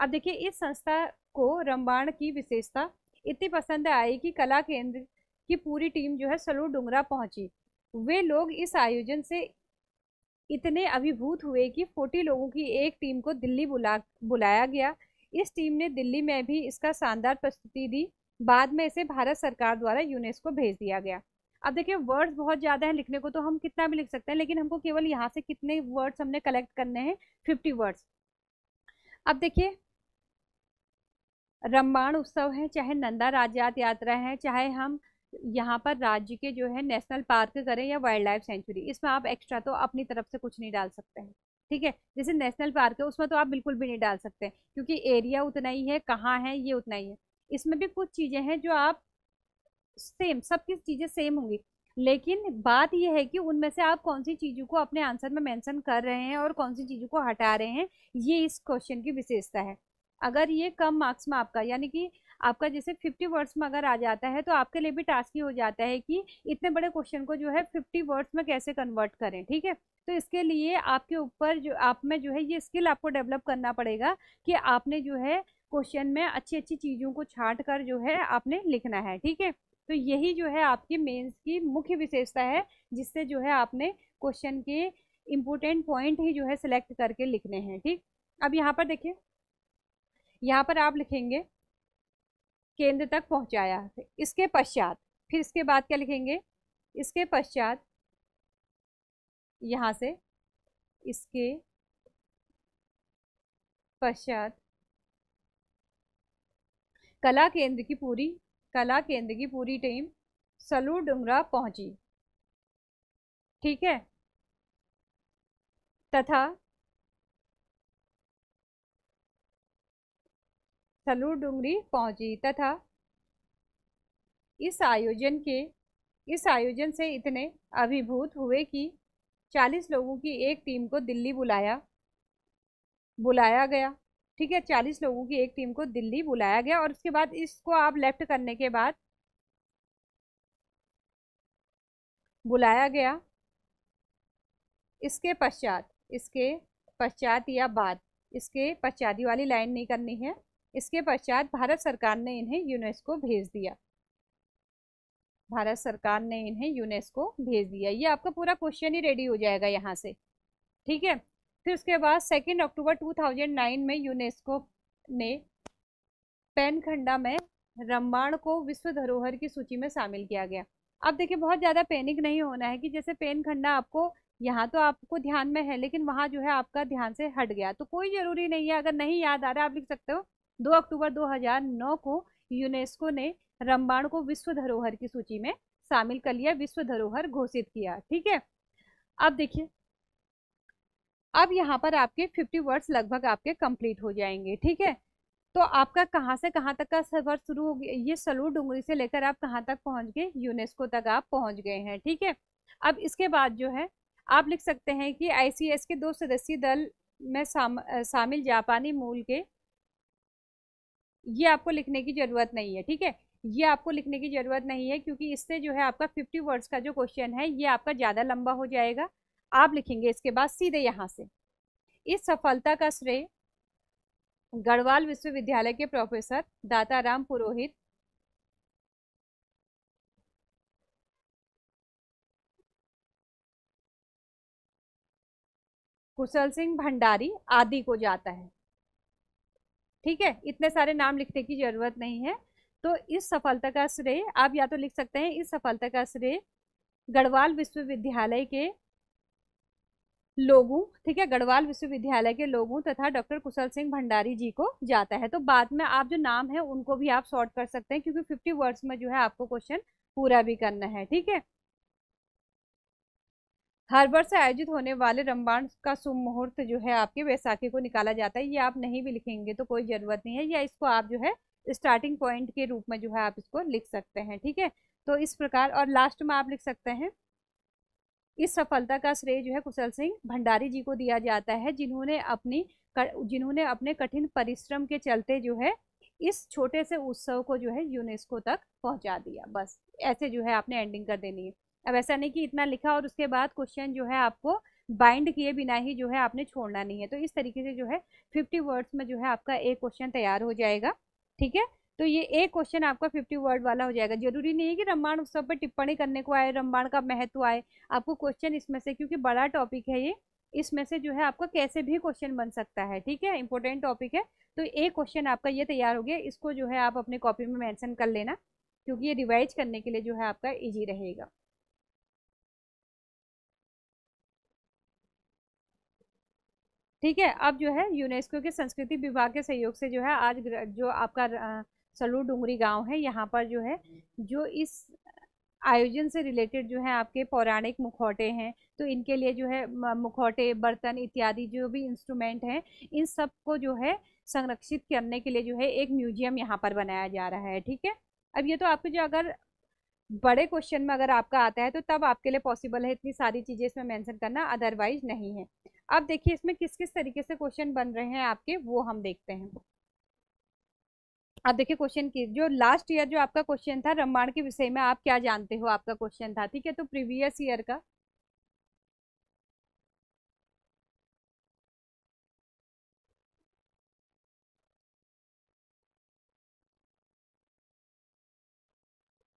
A: अब देखिए इस संस्था को रामबाण की विशेषता इतनी पसंद आई कि कला केंद्र कि पूरी टीम जो है सलू डुंगरा पहुंची वे लोग इस आयोजन से इतने अभिभूत हुए कि 40 लोगों की एक टीम को दिल्ली बुला बुलाया गया इस टीम ने दिल्ली में भी इसका शानदार प्रस्तुति दी बाद में इसे भारत सरकार द्वारा यूनेस्को भेज दिया गया अब देखिए वर्ड्स बहुत ज़्यादा हैं लिखने को तो हम कितना भी लिख सकते हैं लेकिन हमको केवल यहाँ से कितने वर्ड्स हमने कलेक्ट करने हैं फिफ्टी वर्ड्स अब देखिए रम्बाण उत्सव है चाहे नंदा राजात यात्रा है चाहे हम यहाँ पर राज्य के जो है नेशनल पार्क करें या वाइल्ड लाइफ सेंचुरी इसमें आप एक्स्ट्रा तो अपनी तरफ से कुछ नहीं डाल सकते हैं ठीक है जैसे नेशनल पार्क है उसमें तो आप बिल्कुल भी नहीं डाल सकते क्योंकि एरिया उतना ही है कहाँ है ये उतना ही है इसमें भी कुछ चीज़ें हैं जो आप सेम सबकी चीज़ें सेम होंगी लेकिन बात यह है कि उनमें से आप कौन सी चीज़ों को अपने आंसर में मेंशन कर रहे हैं और कौन सी चीज़ों को हटा रहे हैं ये इस क्वेश्चन की विशेषता है अगर ये कम मार्क्स में आपका यानी कि आपका जैसे फिफ्टी वर्ड्स में अगर आ जाता है तो आपके लिए भी टास्क ही हो जाता है कि इतने बड़े क्वेश्चन को जो है फिफ्टी वर्ड्स में कैसे कन्वर्ट करें ठीक है तो इसके लिए आपके ऊपर जो आप में जो है ये स्किल आपको डेवलप करना पड़ेगा कि आपने जो है क्वेश्चन में अच्छी अच्छी चीज़ों को छाँट कर जो है आपने लिखना है ठीक है तो यही जो है आपकी मेन्स की मुख्य विशेषता है जिससे जो है आपने क्वेश्चन के इम्पोर्टेंट पॉइंट ही जो है सिलेक्ट करके लिखने हैं ठीक अब यहाँ पर देखिए यहाँ पर आप लिखेंगे केंद्र तक पहुंचाया इसके पश्चात फिर इसके बाद क्या लिखेंगे इसके पश्चात यहाँ से इसके पश्चात कला केंद्र की पूरी कला केंद्र की पूरी टीम सलू डुंगरा पहुंची ठीक है तथा थलूर डूंगरी पहुंची तथा इस आयोजन के इस आयोजन से इतने अभिभूत हुए कि चालीस लोगों की एक टीम को दिल्ली बुलाया बुलाया गया ठीक है चालीस लोगों की एक टीम को दिल्ली बुलाया गया और उसके बाद इसको आप लेफ्ट करने के बाद बुलाया गया इसके पश्चात इसके पश्चात या बाद इसके पश्चाती वाली लाइन नहीं करनी है इसके पश्चात भारत सरकार ने इन्हें यूनेस्को भेज दिया भारत सरकार ने इन्हें यूनेस्को भेज दिया ये आपका पूरा क्वेश्चन ही रेडी हो जाएगा यहाँ से ठीक है फिर उसके बाद सेकेंड अक्टूबर 2009 में यूनेस्को ने पेनखंडा में रम्बाण को विश्व धरोहर की सूची में शामिल किया गया अब देखिए बहुत ज़्यादा पैनिक नहीं होना है कि जैसे पेनखंडा आपको यहाँ तो आपको ध्यान में है लेकिन वहाँ जो है आपका ध्यान से हट गया तो कोई ज़रूरी नहीं है अगर नहीं याद आ रहा आप लिख सकते हो 2 अक्टूबर 2009 को यूनेस्को ने रामबाण को विश्व धरोहर की सूची में शामिल कर लिया विश्व धरोहर घोषित किया ठीक है अब देखिए अब यहाँ पर आपके 50 वर्ड्स लगभग आपके कंप्लीट हो जाएंगे ठीक है तो आपका कहाँ से कहाँ तक का सफर शुरू हो गया ये सलूर डूंगरी से लेकर आप कहाँ तक पहुँच गए यूनेस्को तक आप पहुँच गए हैं ठीक है अब इसके बाद जो है आप लिख सकते हैं कि आईसीएस के दो सदस्यीय दल में शामिल जापानी मूल के ये आपको लिखने की ज़रूरत नहीं है ठीक है ये आपको लिखने की ज़रूरत नहीं है क्योंकि इससे जो है आपका फिफ्टी वर्ड्स का जो क्वेश्चन है ये आपका ज़्यादा लंबा हो जाएगा आप लिखेंगे इसके बाद सीधे यहाँ से इस सफलता का श्रेय गढ़वाल विश्वविद्यालय के प्रोफेसर दाताराम पुरोहित कुशल सिंह भंडारी आदि को जाता है ठीक है इतने सारे नाम लिखने की ज़रूरत नहीं है तो इस सफलता का श्रेय आप या तो लिख सकते हैं इस सफलता का श्रेय गढ़वाल विश्वविद्यालय के लोगों ठीक है गढ़वाल विश्वविद्यालय के लोगों तथा डॉक्टर कुशल सिंह भंडारी जी को जाता है तो बाद में आप जो नाम है उनको भी आप शॉर्ट कर सकते हैं क्योंकि फिफ्टी वर्ड्स में जो है आपको क्वेश्चन पूरा भी करना है ठीक है हर वर्ष आयोजित होने वाले रमबाण का शुभ मुहूर्त जो है आपके वैसाखी को निकाला जाता है ये आप नहीं भी लिखेंगे तो कोई ज़रूरत नहीं है या इसको आप जो है स्टार्टिंग पॉइंट के रूप में जो है आप इसको लिख सकते हैं ठीक है तो इस प्रकार और लास्ट में आप लिख सकते हैं इस सफलता का श्रेय जो है कुशल सिंह भंडारी जी को दिया जाता है जिन्होंने अपनी जिन्होंने अपने कठिन परिश्रम के चलते जो है इस छोटे से उत्सव को जो है यूनेस्को तक पहुंचा दिया बस ऐसे जो है आपने एंडिंग कर देनी है अब ऐसा नहीं कि इतना लिखा और उसके बाद क्वेश्चन जो है आपको बाइंड किए बिना ही जो है आपने छोड़ना नहीं है तो इस तरीके से जो है फिफ्टी वर्ड्स में जो है आपका एक क्वेश्चन तैयार हो जाएगा ठीक है तो ये एक क्वेश्चन आपका फिफ्टी वर्ड वाला हो जाएगा जरूरी नहीं है कि रामबाण उत्सव पर टिप्पणी करने को आए रामबाण का महत्व आए आपको क्वेश्चन इसमें से क्योंकि बड़ा टॉपिक है ये इसमें से जो है आपका कैसे भी क्वेश्चन बन सकता है ठीक है इंपॉर्टेंट टॉपिक है तो एक क्वेश्चन आपका ये तैयार हो गया इसको जो है आप अपने कॉपी में मैंसन कर लेना क्योंकि ये रिवाइज करने के लिए जो है आपका ईजी रहेगा ठीक है अब जो है यूनेस्को के संस्कृति विभाग के सहयोग से जो है आज जो आपका सलू डूंगी गांव है यहाँ पर जो है जो इस आयोजन से रिलेटेड जो है आपके पौराणिक मुखौटे हैं तो इनके लिए जो है मुखौटे बर्तन इत्यादि जो भी इंस्ट्रूमेंट हैं इन सब को जो है संरक्षित करने के लिए जो है एक म्यूजियम यहाँ पर बनाया जा रहा है ठीक है अब ये तो आपको जो अगर बड़े क्वेश्चन में अगर आपका आता है तो तब आपके लिए पॉसिबल है इतनी सारी चीज़ें इसमें मैंसन करना अदरवाइज नहीं है अब देखिए इसमें किस किस तरीके से क्वेश्चन बन रहे हैं आपके वो हम देखते हैं अब देखिए क्वेश्चन की जो लास्ट ईयर जो आपका क्वेश्चन था रामायण के विषय में आप क्या जानते हो आपका क्वेश्चन था ठीक है तो प्रीवियस ईयर का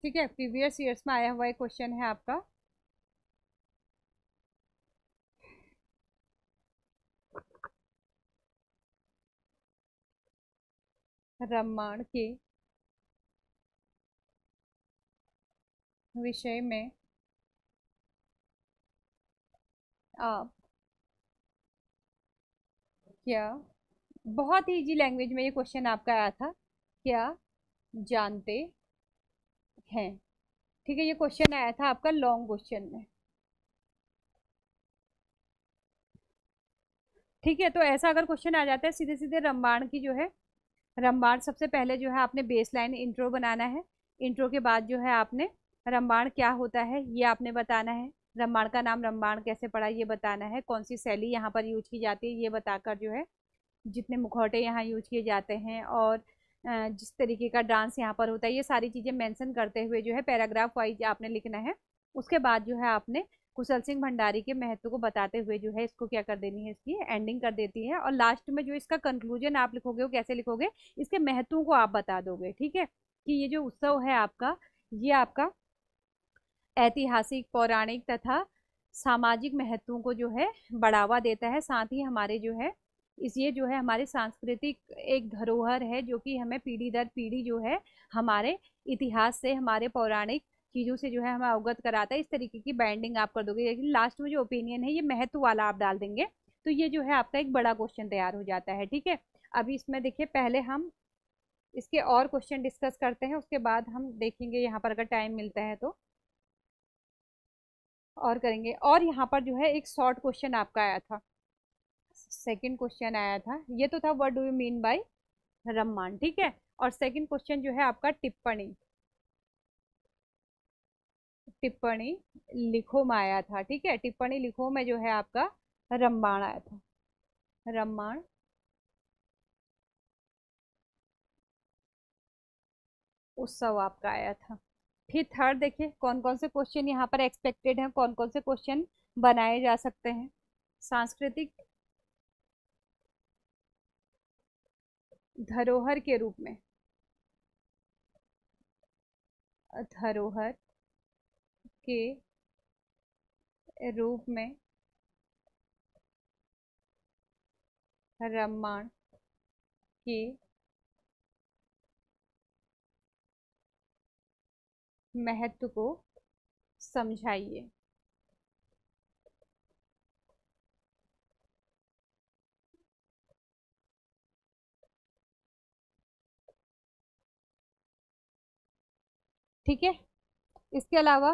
A: ठीक है प्रीवियस ईयर्स में आया हुआ एक क्वेश्चन है आपका रामायण के विषय में आप क्या बहुत ही इजी लैंग्वेज में ये क्वेश्चन आपका आया था क्या जानते हैं ठीक है ये क्वेश्चन आया था आपका लॉन्ग क्वेश्चन में ठीक है तो ऐसा अगर क्वेश्चन आ जाता है सीधे सीधे रामायण की जो है रमबाण सबसे पहले जो है आपने बेस लाइन इंट्रो बनाना है इंट्रो के बाद जो है आपने रमबाण क्या होता है ये आपने बताना है रमबाण का नाम रमबाण कैसे पड़ा ये बताना है कौन सी शैली यहाँ पर यूज की जाती है ये बताकर जो है जितने मुखौटे यहाँ यूज किए जाते हैं और जिस तरीके का डांस यहाँ पर होता है ये सारी चीज़ें मेंशन करते हुए जो है पैराग्राफ वाइज आपने लिखना है उसके बाद जो है आपने कुशल सिंह भंडारी के महत्व को बताते हुए जो है इसको क्या कर देनी है इसकी एंडिंग कर देती है और लास्ट में जो इसका कंक्लूजन आप लिखोगे वो कैसे लिखोगे इसके महत्व को आप बता दोगे ठीक है कि ये जो उत्सव है आपका ये आपका ऐतिहासिक पौराणिक तथा सामाजिक महत्वों को जो है बढ़ावा देता है साथ ही हमारे जो है इस ये जो है हमारे सांस्कृतिक एक धरोहर है जो कि हमें पीढ़ी दर पीढ़ी जो है हमारे इतिहास से हमारे पौराणिक चीज़ों से जो है हमें अवगत कराता है इस तरीके की बाइंडिंग आप कर दोगे लेकिन लास्ट में जो ओपिनियन है ये महत्व वाला आप डाल देंगे तो ये जो है आपका एक बड़ा क्वेश्चन तैयार हो जाता है ठीक है अभी इसमें देखिए पहले हम इसके और क्वेश्चन डिस्कस करते हैं उसके बाद हम देखेंगे यहाँ पर अगर टाइम मिलता है तो और करेंगे और यहाँ पर जो है एक शॉर्ट क्वेश्चन आपका आया था सेकंड क्वेश्चन आया था ये तो था what do you mean by Ramman ठीक है और सेकंड क्वेश्चन जो है आपका टिप्पणी टिप्पणी लिखो में आया था ठीक है टिप्पणी लिखो में जो है आपका रम्बाण आया था रम्बाण उत्सव आपका आया था फिर थर्ड देखिए कौन कौन से क्वेश्चन यहाँ पर एक्सपेक्टेड हैं कौन कौन से क्वेश्चन बनाए जा सकते हैं सांस्कृतिक धरोहर के रूप में धरोहर के रूप में ब्रह्मांड के महत्व को समझाइए ठीक है इसके अलावा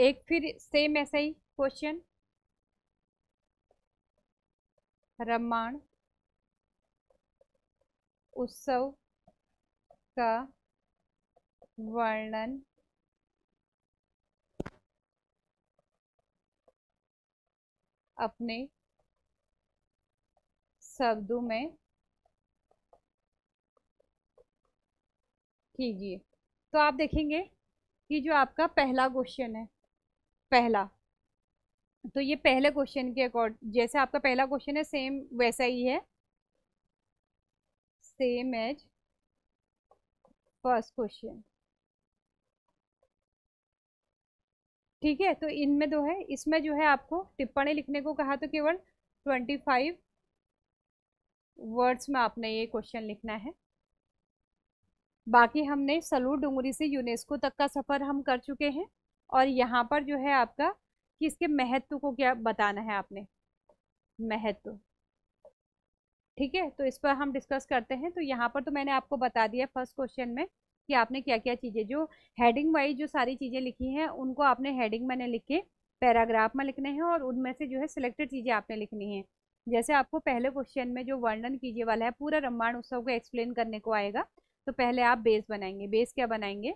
A: एक फिर सेम ऐसा ही क्वेश्चन रमान उत्सव का वर्णन अपने शब्दों में कीजिए तो आप देखेंगे कि जो आपका पहला क्वेश्चन है पहला तो ये पहले क्वेश्चन के अकॉर्ड जैसे आपका पहला क्वेश्चन है सेम वैसा ही है सेम एज फर्स्ट क्वेश्चन ठीक है तो इनमें दो है इसमें जो है आपको टिप्पणी लिखने को कहा तो केवल ट्वेंटी फाइव वर्ड्स में आपने ये क्वेश्चन लिखना है बाकी हमने सलूर डूंगरी से यूनेस्को तक का सफ़र हम कर चुके हैं और यहाँ पर जो है आपका कि इसके महत्व को क्या बताना है आपने महत्व ठीक है तो इस पर हम डिस्कस करते हैं तो यहाँ पर तो मैंने आपको बता दिया फर्स्ट क्वेश्चन में कि आपने क्या क्या चीज़ें जो हेडिंग वाइज जो सारी चीज़ें लिखी हैं उनको आपने हेडिंग मैंने लिख के पैराग्राफ में लिखने हैं और उनमें से जो है सिलेक्टेड चीज़ें आपने लिखनी है जैसे आपको पहले क्वेश्चन में जो वर्णन कीजिए वाला है पूरा रामायण उत्सव को एक्सप्लेन करने को आएगा तो पहले आप बेस बनाएंगे बेस क्या बनाएंगे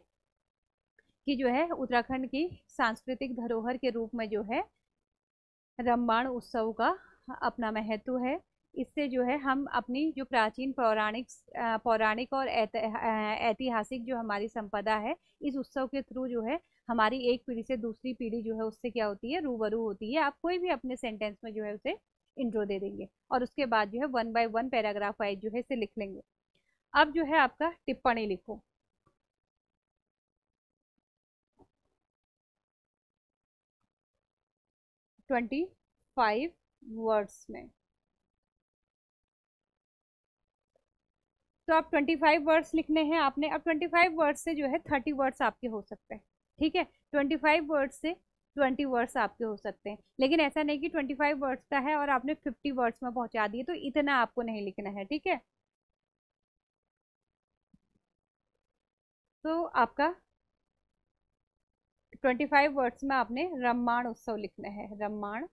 A: कि जो है उत्तराखंड की सांस्कृतिक धरोहर के रूप में जो है रामबाण उत्सव का अपना महत्व है इससे जो है हम अपनी जो प्राचीन पौराणिक पौराणिक और ऐतिहासिक जो हमारी संपदा है इस उत्सव के थ्रू जो है हमारी एक पीढ़ी से दूसरी पीढ़ी जो है उससे क्या होती है रूबरू होती है आप कोई भी अपने सेंटेंस में जो है उसे इंट्रो दे देंगे और उसके बाद जो है one by one paragraph wise जो है इसे लिख लेंगे अब जो है आपका टिप्पणी लिखो ट्वेंटी फाइव वर्ड्स में तो आप ट्वेंटी फाइव वर्ड्स लिखने हैं आपने अब ट्वेंटी फाइव वर्ड्स से जो है थर्टी वर्ड्स आपके हो सकते हैं ठीक है ट्वेंटी फाइव वर्ड्स से ट्वेंटी वर्ड्स आपके हो सकते हैं लेकिन ऐसा नहीं कि ट्वेंटी फाइव वर्ड्स का है और आपने फिफ्टी वर्ड्स में पहुंचा दिए तो इतना आपको नहीं लिखना है ठीक है तो आपका ट्वेंटी फाइव वर्ड्स में आपने रम्माण उत्सव लिखना है रम्माण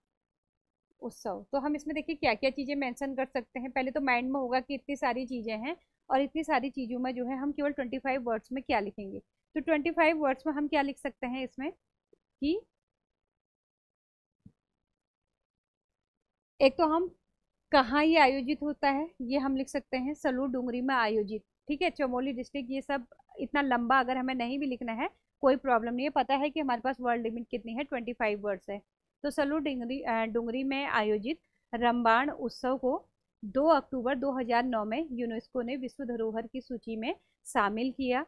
A: उत्सव तो हम इसमें देखिए क्या क्या चीज़ें मेंशन कर सकते हैं पहले तो माइंड में होगा कि इतनी सारी चीज़ें हैं और इतनी सारी चीज़ों में जो है हम केवल ट्वेंटी फाइव वर्ड्स में क्या लिखेंगे तो ट्वेंटी फाइव वर्ड्स में हम क्या लिख सकते हैं इसमें कि एक तो हम कहाँ ये आयोजित होता है ये हम लिख सकते हैं सलू डूंगरी में आयोजित ठीक है चमोली डिस्ट्रिक्ट ये सब इतना लंबा अगर हमें नहीं भी लिखना है कोई प्रॉब्लम नहीं है पता है कि हमारे पास वर्ड लिमिट कितनी है ट्वेंटी फाइव वर्ड्स है तो सलू डिंगरी डुंगरी में आयोजित रामबाण उत्सव को दो अक्टूबर 2009 में यूनेस्को ने विश्व धरोहर की सूची में शामिल किया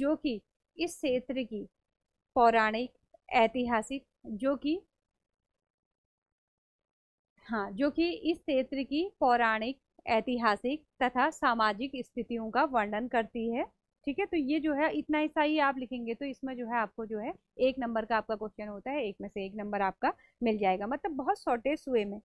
A: जो कि इस क्षेत्र की पौराणिक ऐतिहासिक जो कि हाँ जो कि इस क्षेत्र की पौराणिक ऐतिहासिक तथा सामाजिक स्थितियों का वर्णन करती है ठीक है तो ये जो है इतना हिस्सा ही आप लिखेंगे तो इसमें जो है आपको जो है एक नंबर का आपका क्वेश्चन होता है एक में से एक नंबर आपका मिल जाएगा मतलब बहुत शॉर्टेस्ट वे में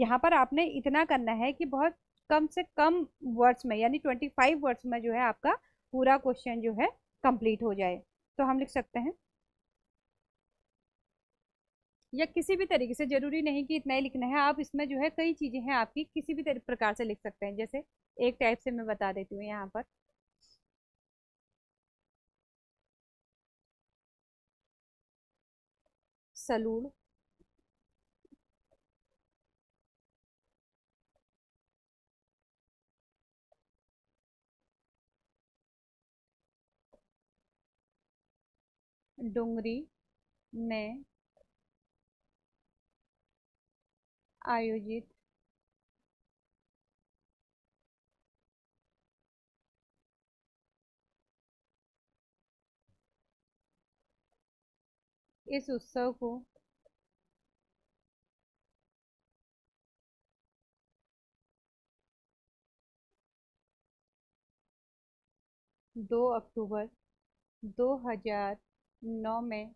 A: यहाँ पर आपने इतना करना है कि बहुत कम से कम वर्ड्स में यानी ट्वेंटी फाइव वर्ड्स में जो है आपका पूरा क्वेश्चन जो है कंप्लीट हो जाए तो हम लिख सकते हैं या किसी भी तरीके से ज़रूरी नहीं कि इतना ही लिखना है आप इसमें जो है कई चीज़ें हैं आपकी किसी भी प्रकार से लिख सकते हैं जैसे एक टाइप से मैं बता देती हूँ यहाँ पर सलून डोंगरी में आयोजित इस उत्सव को दो अक्टूबर 2009 में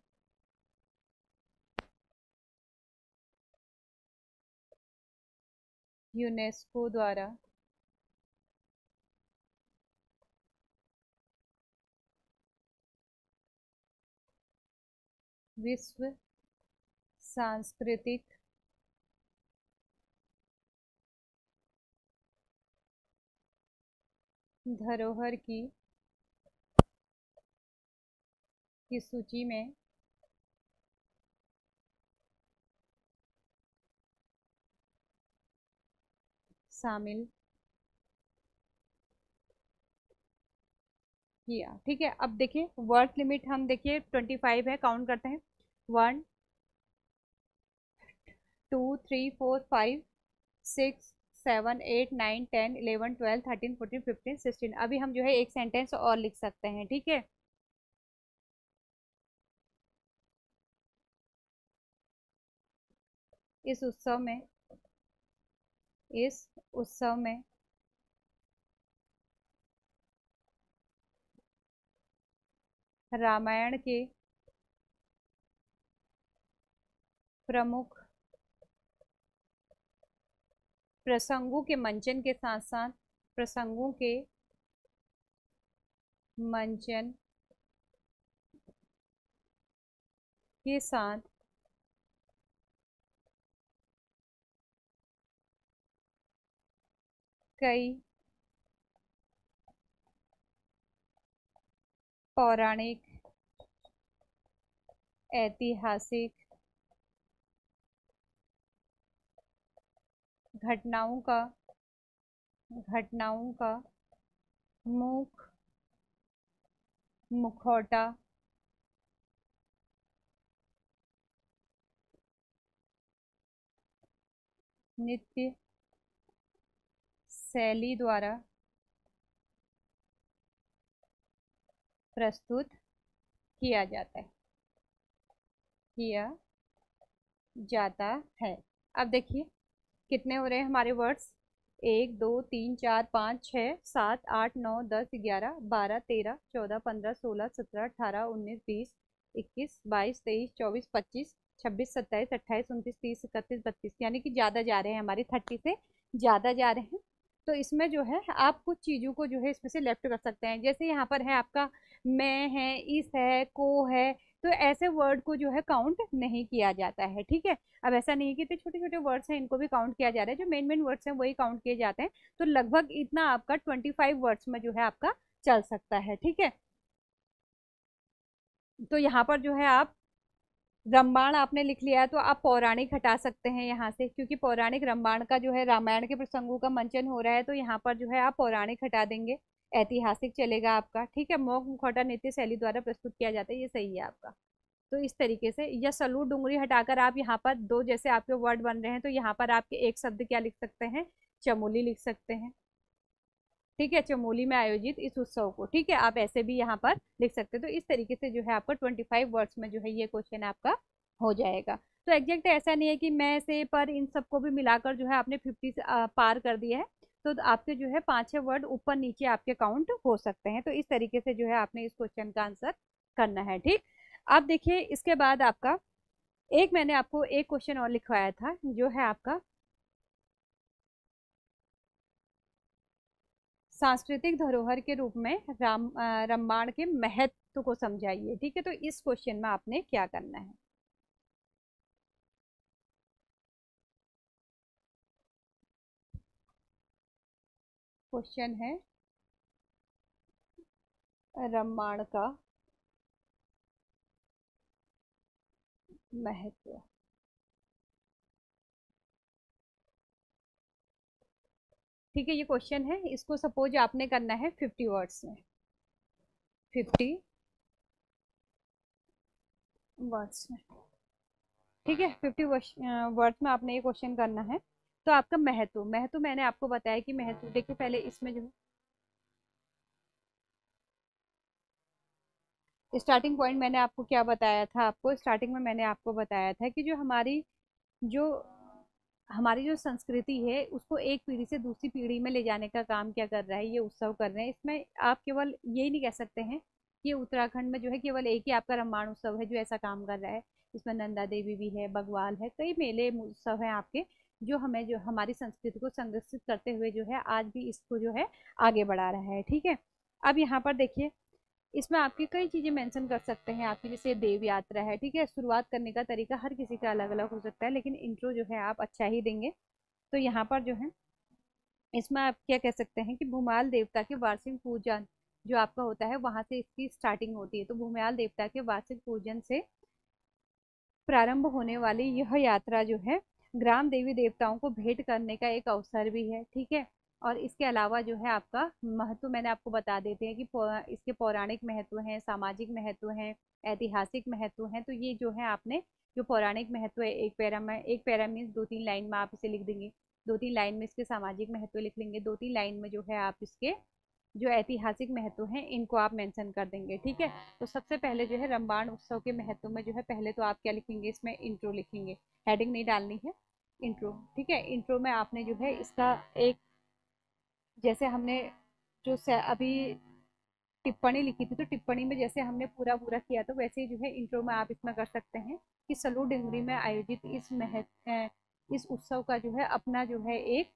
A: यूनेस्को द्वारा विश्व सांस्कृतिक धरोहर की की सूची में शामिल किया ठीक है अब देखिए वर्ड लिमिट हम देखिए ट्वेंटी फाइव है काउंट करते हैं one two three four five six seven eight nine ten eleven twelve thirteen fourteen fifteen sixteen अभी हम जो है एक सेंटेंस और लिख सकते हैं ठीक है इस उत्सव में इस उत्सव में रामायण के प्रमुख प्रसंगों के मंचन के साथ साथ प्रसंगों के मंचन के साथ कई पौराणिक ऐतिहासिक घटनाओं का घटनाओं का मुख मुखौटा नित्य शैली द्वारा प्रस्तुत किया जाता है किया जाता है अब देखिए कितने हो रहे हैं हमारे वर्ड्स एक दो तीन चार पाँच छः सात आठ नौ दस ग्यारह बारह तेरह चौदह पंद्रह सोलह सत्रह अठारह उन्नीस बीस इक्कीस बाईस तेईस चौबीस पच्चीस छब्बीस सत्ताईस अट्ठाईस उनतीस तीस इकतीस बत्तीस यानी कि ज़्यादा जा रहे हैं हमारे थर्टी से ज़्यादा जा रहे हैं तो इसमें जो है आप कुछ चीज़ों को जो है इसमें से लेफ्ट कर सकते हैं जैसे यहाँ पर है आपका मैं है इस है को है तो ऐसे वर्ड को जो है काउंट नहीं किया जाता है ठीक है अब ऐसा नहीं कि इतने छोटे छोटे वर्ड्स हैं इनको भी काउंट किया जा रहा है जो मेन मेन वर्ड्स हैं वही काउंट किए जाते हैं तो लगभग इतना आपका ट्वेंटी फाइव वर्ड्स में जो है आपका चल सकता है ठीक है तो यहाँ पर जो है आप रामबाण आपने लिख लिया है तो आप पौराणिक हटा सकते हैं यहाँ से क्योंकि पौराणिक रामबाण का जो है रामायण के प्रसंगों का मंचन हो रहा है तो यहाँ पर जो है आप पौराणिक हटा देंगे ऐतिहासिक चलेगा आपका ठीक है मोक मुखौटा नृत्य शैली द्वारा प्रस्तुत किया जाता है ये सही है आपका तो इस तरीके से या सलू डुंगरी हटाकर आप यहाँ पर दो जैसे आपके वर्ड बन रहे हैं तो यहाँ पर आपके एक शब्द क्या लिख सकते हैं चमोली लिख सकते हैं ठीक है चमोली में आयोजित इस उत्सव को ठीक है आप ऐसे भी यहाँ पर लिख सकते हैं तो इस तरीके से जो है आपका ट्वेंटी फाइव वर्ड्स में जो है ये क्वेश्चन आपका हो जाएगा तो एग्जैक्ट ऐसा नहीं है कि मैं से पर इन सबको भी मिलाकर जो है आपने फिफ्टी पार कर दिया है तो आपके जो है पाँचें वर्ड ऊपर नीचे आपके काउंट हो सकते हैं तो इस तरीके से जो है आपने इस क्वेश्चन का आंसर करना है ठीक अब देखिए इसके बाद आपका एक मैंने आपको एक क्वेश्चन और लिखवाया था जो है आपका सांस्कृतिक धरोहर के रूप में राम रामायण के महत्व को समझाइए ठीक है तो इस क्वेश्चन में आपने क्या करना है क्वेश्चन है रामायण का महत्व ठीक है ये क्वेश्चन है इसको सपोज आपने करना है फिफ्टी वर्ड्स में फिफ्टी वर्ड्स में ठीक है फिफ्टी वर्ड्स में आपने ये क्वेश्चन करना है तो आपका महत्व महत्व मैंने आपको बताया कि महत्व देखो पहले इसमें जो है स्टार्टिंग पॉइंट मैंने आपको क्या बताया था आपको स्टार्टिंग में मैंने आपको बताया था कि जो हमारी जो हमारी जो संस्कृति है उसको एक पीढ़ी से दूसरी पीढ़ी में ले जाने का काम क्या कर रहा है ये उत्सव कर रहे हैं इसमें आप केवल यही नहीं कह सकते हैं कि उत्तराखंड में जो है केवल एक ही आपका रामायण उत्सव है जो ऐसा काम कर रहा है इसमें नंदा देवी भी है बगवाल है कई मेले उत्सव हैं आपके जो हमें जो हमारी संस्कृति को संरक्षित करते हुए जो है आज भी इसको जो है आगे बढ़ा रहा है ठीक है अब यहाँ पर देखिए इसमें आपकी कई चीज़ें मेंशन कर सकते हैं आपकी जैसे देव यात्रा है ठीक है शुरुआत करने का तरीका हर किसी का अलग अलग हो सकता है लेकिन इंट्रो जो है आप अच्छा ही देंगे तो यहाँ पर जो है इसमें आप क्या कह सकते हैं कि भूमाल देवता के वार्षिक पूजन जो आपका होता है वहां से इसकी स्टार्टिंग होती है तो भूमाल देवता के वार्षिक पूजन से प्रारंभ होने वाली यह यात्रा जो है ग्राम देवी देवताओं को भेंट करने का एक अवसर भी है ठीक है और इसके अलावा जो है आपका महत्व मैंने आपको बता देते हैं कि इसके पौराणिक महत्व हैं सामाजिक महत्व हैं ऐतिहासिक महत्व हैं तो ये जो है आपने जो पौराणिक महत्व है एक पैरा में एक पैरा मीन्स दो तीन लाइन में आप इसे लिख देंगे दो तीन लाइन में इसके सामाजिक महत्व लिख लेंगे दो तीन लाइन में जो है आप इसके जो ऐतिहासिक महत्व हैं इनको आप मेंशन कर देंगे ठीक है तो सबसे पहले जो है रंबाण उत्सव के महत्व में जो है पहले तो आप क्या लिखेंगे इसमें इंट्रो लिखेंगे हेडिंग नहीं डालनी है इंट्रो ठीक है इंट्रो में आपने जो है इसका एक जैसे हमने जो अभी टिप्पणी लिखी थी तो टिप्पणी में जैसे हमने पूरा पूरा किया तो वैसे ही जो है इंट्रो में आप इसमें कर सकते हैं कि सलू डिंगरी में आयोजित इस महत्व इस उत्सव का जो है अपना जो है एक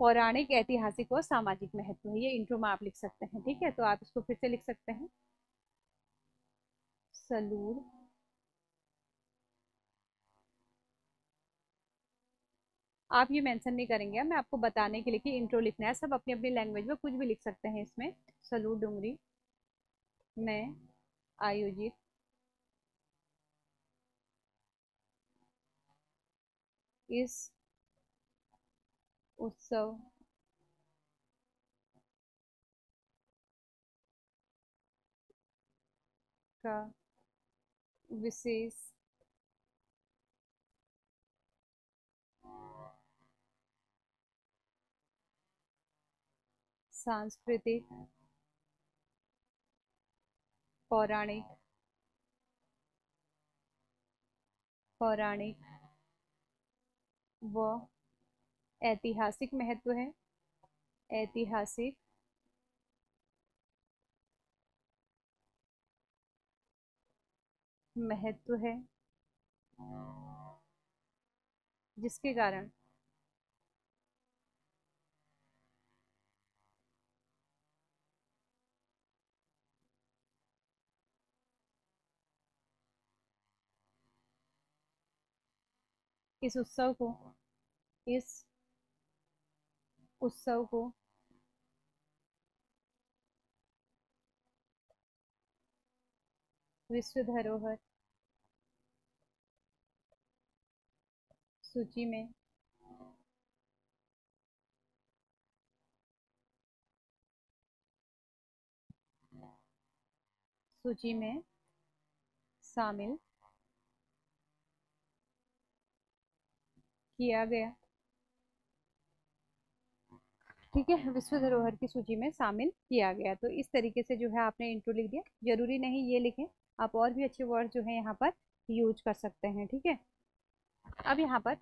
A: पौराणिक ऐतिहासिक और सामाजिक महत्व है ये इंट्रो में आप लिख सकते हैं ठीक है तो आप इसको फिर से लिख सकते हैं सलूर आप ये मेंशन नहीं करेंगे मैं आपको बताने के लिए कि इंट्रो लिखना है सब अपनी अपनी लैंग्वेज में कुछ भी लिख सकते हैं इसमें सलूर डुंगरी में आयोजित इस उत्सव का विशेष सांस्कृतिक पौराणिक पौराणिक व ऐतिहासिक महत्व है ऐतिहासिक महत्व है जिसके कारण इस उत्सव को इस उत्सव को विश्व धरोहर सूची में सूची में शामिल किया गया ठीक है विश्व धरोहर की सूची में शामिल किया गया तो इस तरीके से जो है आपने इंट्रो लिख दिया जरूरी नहीं ये लिखें आप और भी अच्छे वर्ड जो है यहाँ पर यूज कर सकते हैं ठीक है अब यहाँ पर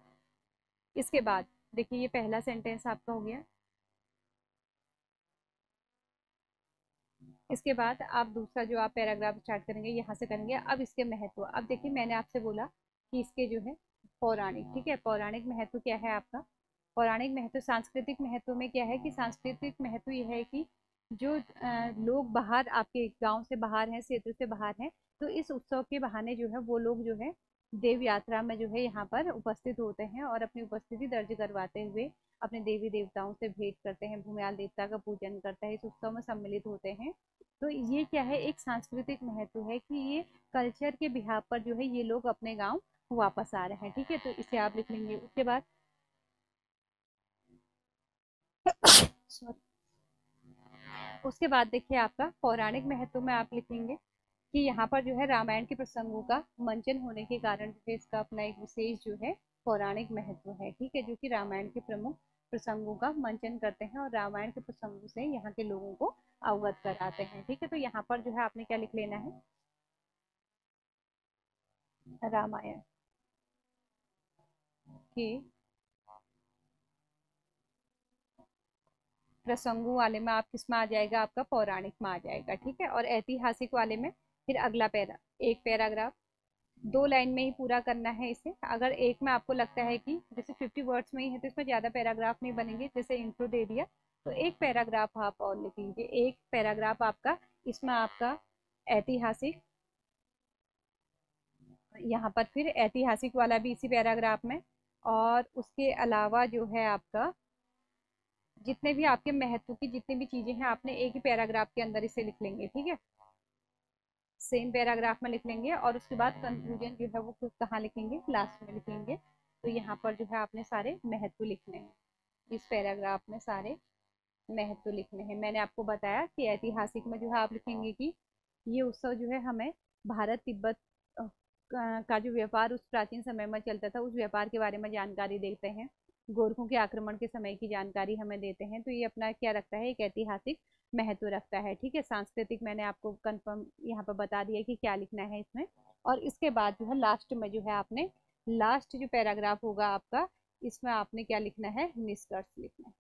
A: इसके बाद देखिए ये पहला सेंटेंस आपका हो गया इसके बाद आप दूसरा जो आप पैराग्राफ स्टार्ट करेंगे यहाँ से करेंगे अब इसके महत्व अब देखिए मैंने आपसे बोला कि इसके जो है पौराणिक ठीक है पौराणिक महत्व क्या है आपका पौराणिक महत्व सांस्कृतिक महत्व में क्या है कि सांस्कृतिक महत्व यह है कि जो लोग बाहर आपके गांव से बाहर हैं क्षेत्र से बाहर हैं तो इस उत्सव के बहाने जो है वो लोग जो है देव यात्रा में जो है यहाँ पर उपस्थित होते हैं और अपनी उपस्थिति दर्ज करवाते हुए अपने देवी देवताओं से भेंट करते हैं भूमियाल देवता का पूजन करते हैं इस उत्सव में सम्मिलित होते हैं तो ये क्या है एक सांस्कृतिक महत्व है कि ये कल्चर के बिहार पर जो है ये लोग अपने गाँव वापस आ रहे हैं ठीक है तो इसे आप लिख लेंगे उसके बाद सॉरी उसके बाद देखिए आपका पौराणिक महत्व में आप लिखेंगे कि यहाँ पर जो है रामायण के प्रसंगों का मंचन होने के कारण जो है इसका अपना एक विशेष जो है पौराणिक महत्व है ठीक है जो कि रामायण के प्रमुख प्रसंगों का मंचन करते हैं और रामायण के प्रसंगों से यहाँ के लोगों को अवगत कराते हैं ठीक है तो यहाँ पर जो है आपने क्या लिख लेना है रामायण के प्रसंगों वाले में आप किस में आ जाएगा आपका पौराणिक में आ जाएगा ठीक है और ऐतिहासिक वाले में फिर अगला पैरा एक पैराग्राफ दो लाइन में ही पूरा करना है इसे अगर एक में आपको लगता है कि जैसे फिफ्टी वर्ड्स में ही है तो इसमें ज़्यादा पैराग्राफ नहीं बनेंगे जैसे इंट्रो दे दिया तो एक पैराग्राफ आप और लिख लीजिए एक पैराग्राफ आपका इसमें आपका ऐतिहासिक यहाँ पर फिर ऐतिहासिक वाला भी इसी पैराग्राफ में और उसके अलावा जो है आपका जितने भी आपके महत्व की जितनी भी चीज़ें हैं आपने एक ही पैराग्राफ के अंदर इसे लिख लेंगे ठीक है सेम पैराग्राफ में लिख लेंगे और उसके बाद कंक्लूजन जो है वो कहाँ लिखेंगे लास्ट में लिखेंगे तो यहाँ पर जो है आपने सारे महत्व लिखने हैं इस पैराग्राफ में सारे महत्व लिखने हैं मैंने आपको बताया कि ऐतिहासिक में जो है आप लिखेंगे कि ये उत्सव जो है हमें भारत तिब्बत का जो व्यापार उस प्राचीन समय में चलता था उस व्यापार के बारे में जानकारी देते हैं गोरखों के आक्रमण के समय की जानकारी हमें देते हैं तो ये अपना क्या रखता है एक ऐतिहासिक महत्व रखता है ठीक है सांस्कृतिक मैंने आपको कंफर्म यहाँ पर बता दिया कि क्या लिखना है इसमें और इसके बाद जो है लास्ट में जो है आपने लास्ट जो पैराग्राफ होगा आपका इसमें आपने क्या लिखना है निष्कर्ष लिखना है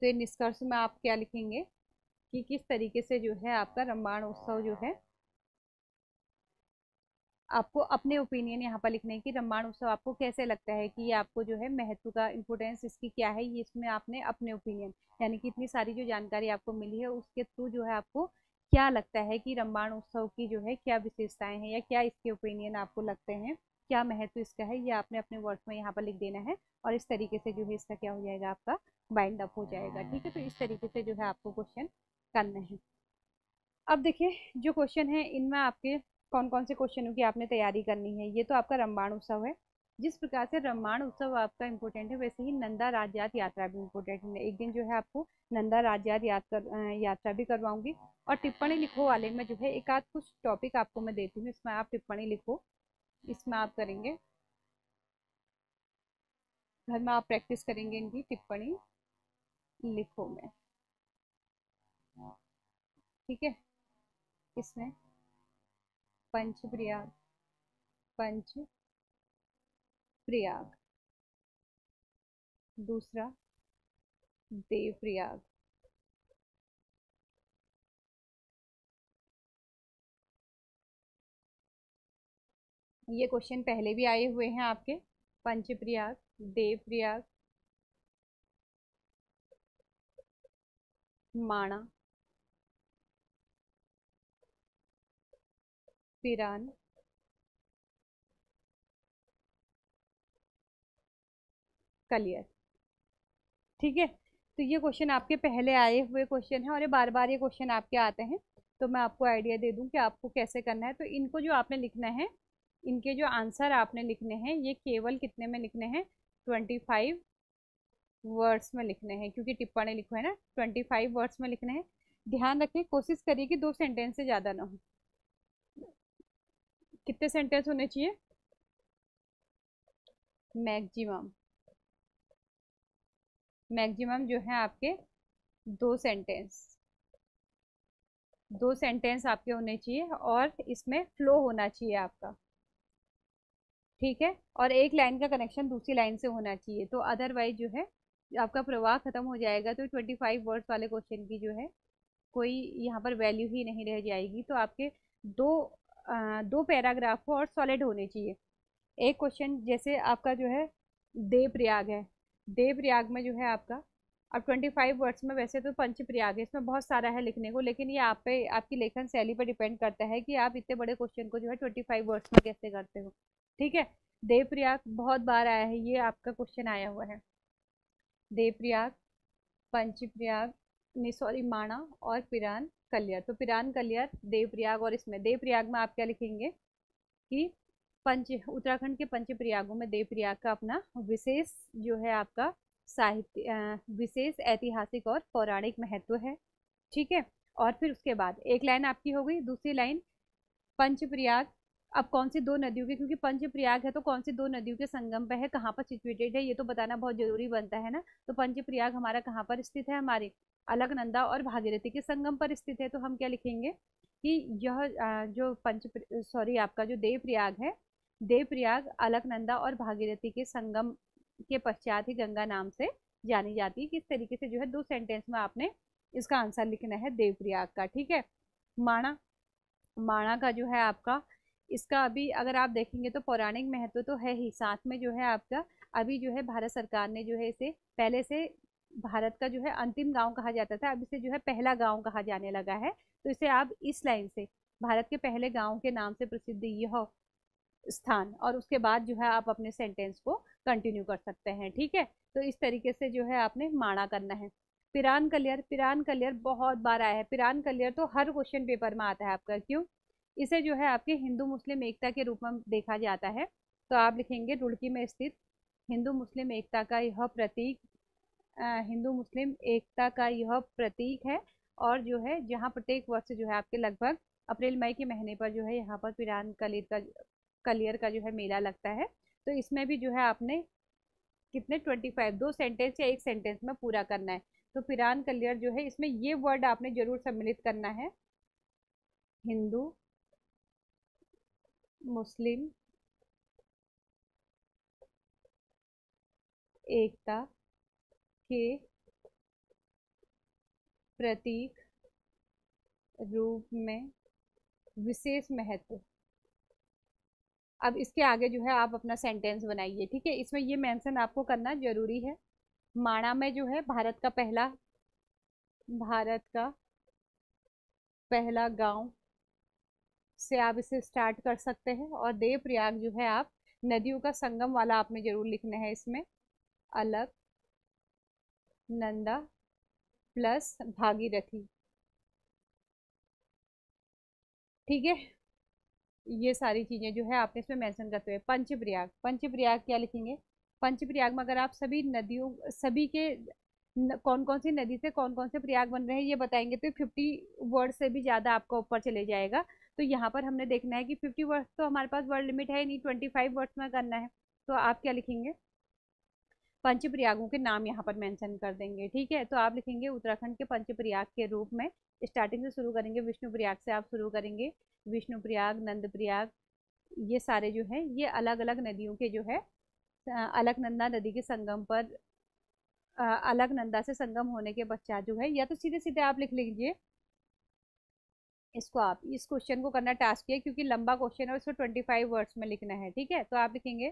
A: तो ये निष्कर्ष में आप क्या लिखेंगे कि किस तरीके से जो है आपका रामायण उत्सव जो है आपको अपने ओपिनियन यहाँ पर लिखने की रामायण उत्सव आपको कैसे लगता है कि ये आपको जो है महत्व का इम्पोर्टेंस इसकी क्या है ये इसमें आपने अपने ओपिनियन यानी कि इतनी सारी जो जानकारी आपको मिली है उसके थ्रू जो है आपको क्या लगता है कि रामायण उत्सव की जो है क्या विशेषताएं हैं या क्या इसके ओपिनियन आपको लगते हैं क्या महत्व इसका है ये आपने अपने वर्ड्स में यहाँ पर लिख देना है और इस तरीके से जो है इसका क्या हो जाएगा आपका बाइंड अप हो जाएगा ठीक है तो इस तरीके से जो है आपको क्वेश्चन करना है अब देखिए जो क्वेश्चन है इनमें आपके कौन कौन से क्वेश्चनों की आपने तैयारी करनी है ये तो आपका रामबाण उत्सव है जिस प्रकार से रामबाण उत्सव आपका इम्पोर्टेंट है वैसे ही नंदा राजयात यात्रा भी इम्पोर्टेंट है एक दिन जो है आपको नंदा राजयात यात्रा भी करवाऊंगी और टिप्पणी लिखो वाले में जो है एक आध कुछ टॉपिक आपको मैं देती हूँ इसमें आप टिप्पणी लिखो इसमें आप करेंगे घर में आप प्रैक्टिस करेंगे इनकी टिप्पणी लिखो में ठीक है इसमें पंच प्रयाग पंच प्रयाग दूसरा देव प्रयाग ये क्वेश्चन पहले भी आए हुए हैं आपके पंच प्रयाग देव प्रयाग माणा पिरान कलियर ठीक है तो ये क्वेश्चन आपके पहले आए हुए क्वेश्चन है और ये बार बार ये क्वेश्चन आपके आते हैं तो मैं आपको आइडिया दे दूं कि आपको कैसे करना है तो इनको जो आपने लिखना है इनके जो आंसर आपने लिखने हैं ये केवल कितने में लिखने हैं ट्वेंटी फाइव वर्ड्स में लिखने हैं क्योंकि टिप्पणी लिखो है ना ट्वेंटी फाइव वर्ड्स में लिखने हैं ध्यान रखें कोशिश करिए कि दो सेंटेंस से ज़्यादा ना हो कितने सेंटेंस होने चाहिए मैक्सिमम मैक्सिमम जो है आपके दो सेंटेंस दो सेंटेंस आपके होने चाहिए और इसमें फ्लो होना चाहिए आपका ठीक है और एक लाइन का कनेक्शन दूसरी लाइन से होना चाहिए तो अदरवाइज जो है आपका प्रवाह खत्म हो जाएगा तो ट्वेंटी फाइव वर्ड्स वाले क्वेश्चन की जो है कोई यहाँ पर वैल्यू ही नहीं रह जाएगी तो आपके दो दो पैराग्राफ हो और सॉलिड होने चाहिए एक क्वेश्चन जैसे आपका जो है देव प्रयाग है देव प्रयाग में जो है आपका अब ट्वेंटी फाइव वर्ड्स में वैसे तो पंच प्रयाग है इसमें बहुत सारा है लिखने को लेकिन ये आप पे आपकी लेखन शैली पर डिपेंड करता है कि आप इतने बड़े क्वेश्चन को जो है ट्वेंटी फाइव वर्ड्स में कैसे करते हो ठीक है देव प्रयाग बहुत बार आया है ये आपका क्वेश्चन आया हुआ है देव प्रयाग पंच प्रयाग नहीं सॉरी माणा और पिरान कल्यार तो पिरान कल्यार देवप्रयाग और इसमें देवप्रयाग में आप क्या लिखेंगे कि पंच उत्तराखंड के पंच प्रयागों में देवप्रयाग का अपना विशेष जो है आपका साहित्य विशेष ऐतिहासिक और पौराणिक महत्व है ठीक है और फिर उसके बाद एक लाइन आपकी हो गई दूसरी लाइन पंचप्रयाग अब कौन सी दो नदियों के क्योंकि पंचप्रयाग है तो कौन सी दो नदियों के संगम पर है कहाँ पर सिचुएटेड है ये तो बताना बहुत जरूरी बनता है ना तो पंचप्रयाग हमारा कहाँ पर स्थित है हमारे अलगनंदा और भागीरथी के संगम पर स्थित है तो हम क्या लिखेंगे कि यह जो पंच सॉरी आपका जो देवप्रयाग है देवप्रयाग अलकनंदा और भागीरथी के संगम के पश्चात ही गंगा नाम से जानी जाती है किस तरीके से जो है दो सेंटेंस में आपने इसका आंसर लिखना है देवप्रयाग का ठीक है माणा माणा का जो है आपका इसका अभी अगर आप देखेंगे तो पौराणिक महत्व तो है ही साथ में जो है आपका अभी जो है भारत सरकार ने जो है इसे पहले से भारत का जो है अंतिम गांव कहा जाता था अब इसे जो है पहला गांव कहा जाने लगा है तो इसे आप इस लाइन से भारत के पहले गांव के नाम से प्रसिद्ध यह स्थान और उसके बाद जो है आप अपने सेंटेंस को कंटिन्यू कर सकते हैं ठीक है तो इस तरीके से जो है आपने माणा करना है पिरान कलियर पिरान कलियर बहुत बार आया है पिरान कलियर तो हर क्वेश्चन पेपर में आता है आपका क्यों इसे जो है आपके हिंदू मुस्लिम एकता के रूप में देखा जाता है तो आप लिखेंगे रुड़की में स्थित हिंदू मुस्लिम एकता का यह प्रतीक हिंदू मुस्लिम एकता का यह प्रतीक है और जो है जहाँ प्रत्येक वर्ष जो है आपके लगभग अप्रैल मई के महीने पर जो है यहाँ पर पिरान कलियर का कलियर का जो है मेला लगता है तो इसमें भी जो है आपने कितने ट्वेंटी फाइव दो सेंटेंस या एक सेंटेंस में पूरा करना है तो पिरान कलियर जो है इसमें ये वर्ड आपने जरूर सम्मिलित करना है हिंदू मुस्लिम एकता के प्रतीक रूप में विशेष महत्व अब इसके आगे जो है आप अपना सेंटेंस बनाइए ठीक है इसमें ये मेंशन आपको करना जरूरी है माणा में जो है भारत का पहला भारत का पहला गांव से आप इसे स्टार्ट कर सकते हैं और देवप्रयाग जो है आप नदियों का संगम वाला आपने जरूर लिखना है इसमें अलग नंदा प्लस भागीरथी ठीक है ये सारी चीज़ें जो है आपने इसमें मेंशन करते हुए पंचप्रयाग पंचप्रयाग क्या लिखेंगे पंचप्रयाग में अगर आप सभी नदियों सभी के न, कौन कौन सी नदी से कौन कौन से प्रयाग बन रहे हैं ये बताएंगे तो फिफ्टी वर्ड से भी ज़्यादा आपका ऊपर चले जाएगा तो यहाँ पर हमने देखना है कि फिफ्टी वर्ड्स तो हमारे पास वर्ड लिमिट है नहीं ट्वेंटी फाइव वर्ड्स में करना है तो आप क्या लिखेंगे पंच प्रयागों के नाम यहाँ पर मेंशन कर देंगे ठीक है तो आप लिखेंगे उत्तराखंड के पंच प्रयाग के रूप में स्टार्टिंग से शुरू करेंगे विष्णु प्रयाग से आप शुरू करेंगे विष्णु प्रयाग नंद प्रयाग ये सारे जो हैं ये अलग अलग नदियों के जो है अलकनंदा नदी के संगम पर अलकनंदा से संगम होने के पश्चात जो है या तो सीधे सीधे आप लिख लीजिए इसको आप इस क्वेश्चन को करना टास्क है क्योंकि लंबा क्वेश्चन है इसको ट्वेंटी फाइव वर्ड्स में लिखना है ठीक है तो आप लिखेंगे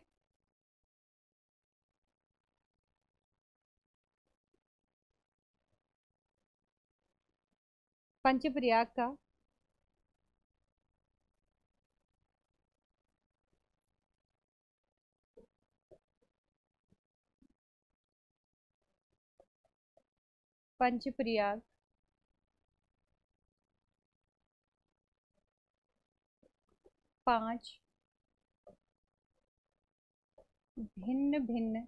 A: पंचप्रयाग का पंचप्रयाग पांच भिन्न भिन्न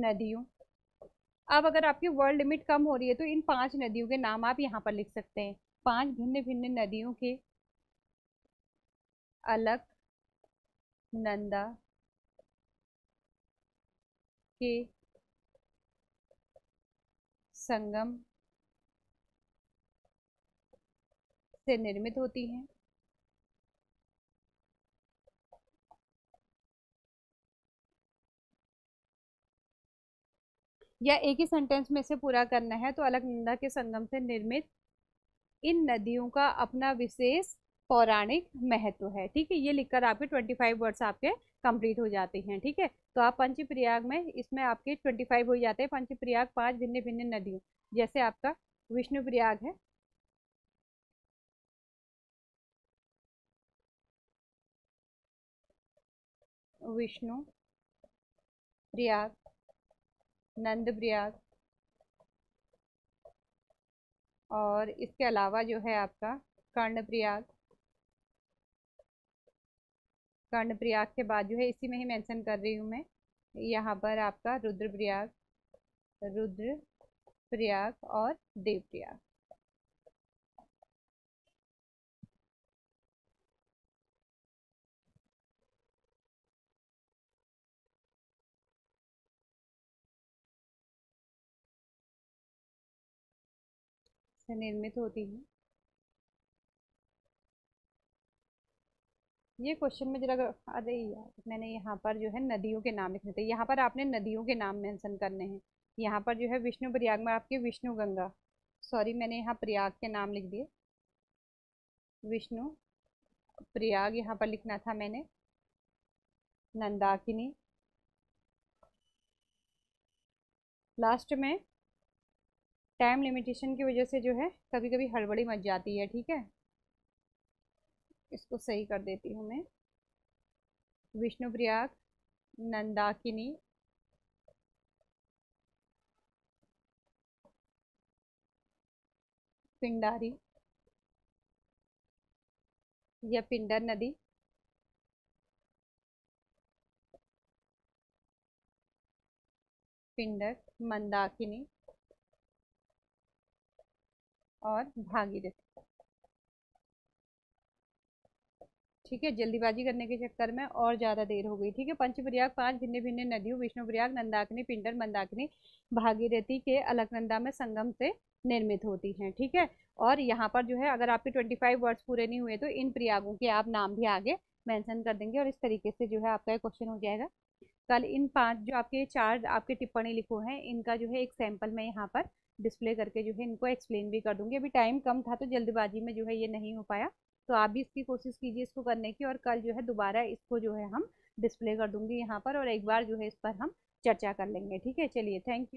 A: नदियों अब अगर आपकी वर्ल्ड लिमिट कम हो रही है तो इन पांच नदियों के नाम आप यहाँ पर लिख सकते हैं पांच भिन्न भिन्न नदियों के अलग नंदा के संगम से निर्मित होती हैं या एक ही सेंटेंस में से पूरा करना है तो अलकनंदा के संगम से निर्मित इन नदियों का अपना विशेष पौराणिक महत्व है ठीक है ये लिखकर आपके 25 वर्ड्स आपके कंप्लीट हो जाते हैं ठीक है तो आप पंचप्रयाग में इसमें आपके 25 हो जाते हैं पंचप्रयाग पांच भिन्न भिन्न नदियों जैसे आपका विष्णु प्रयाग है विष्णु प्रयाग नंदप्रयाग और इसके अलावा जो है आपका कर्णप्रयाग कर्णप्रयाग के बाद जो है इसी में ही मेंशन कर रही हूँ मैं यहाँ पर आपका रुद्रप्रयाग रुद्र प्रयाग और देवप्रयाग से निर्मित होती है ये क्वेश्चन में जरा अरे यार मैंने यहाँ पर जो है नदियों के नाम लिखने थे यहाँ पर आपने नदियों के नाम मेंशन करने हैं यहाँ पर जो है विष्णु प्रयाग में आपके विष्णु गंगा सॉरी मैंने यहाँ प्रयाग के नाम लिख दिए विष्णु प्रयाग यहाँ पर लिखना था मैंने नंदाकिनी लास्ट में टाइम लिमिटेशन की वजह से जो है कभी कभी हड़बड़ी मच जाती है ठीक है इसको सही कर देती हूँ मैं विष्णु प्रयाग नंदाकिनी पिंडारी या पिंडर नदी पिंडर मंदाकिनी और भागीरथी ठीक है जल्दीबाजी करने के चक्कर में और ज़्यादा देर हो गई ठीक है पंचप्रयाग पांच भिन्न भिन्न नदियों प्रयाग नंदाकिनी पिंडर मंदाकिनी भागीरथी के अलकनंदा में संगम से निर्मित होती हैं ठीक है और यहाँ पर जो है अगर आपके ट्वेंटी फाइव वर्ड्स पूरे नहीं हुए तो इन प्रयागों के आप नाम भी आगे मेंशन कर देंगे और इस तरीके से जो है आपका क्वेश्चन हो जाएगा कल इन पाँच जो आपके चार आपके टिप्पणी लिखो हैं इनका जो है एक सैम्पल मैं यहाँ पर डिस्प्ले करके जो है इनको एक्सप्लेन भी कर दूंगी अभी टाइम कम था तो जल्दबाजी में जो है ये नहीं हो पाया तो आप भी इसकी कोशिश कीजिए इसको करने की और कल जो है दोबारा इसको जो है हम डिस्प्ले कर दूंगी यहाँ पर और एक बार जो है इस पर हम चर्चा कर लेंगे ठीक है चलिए थैंक यू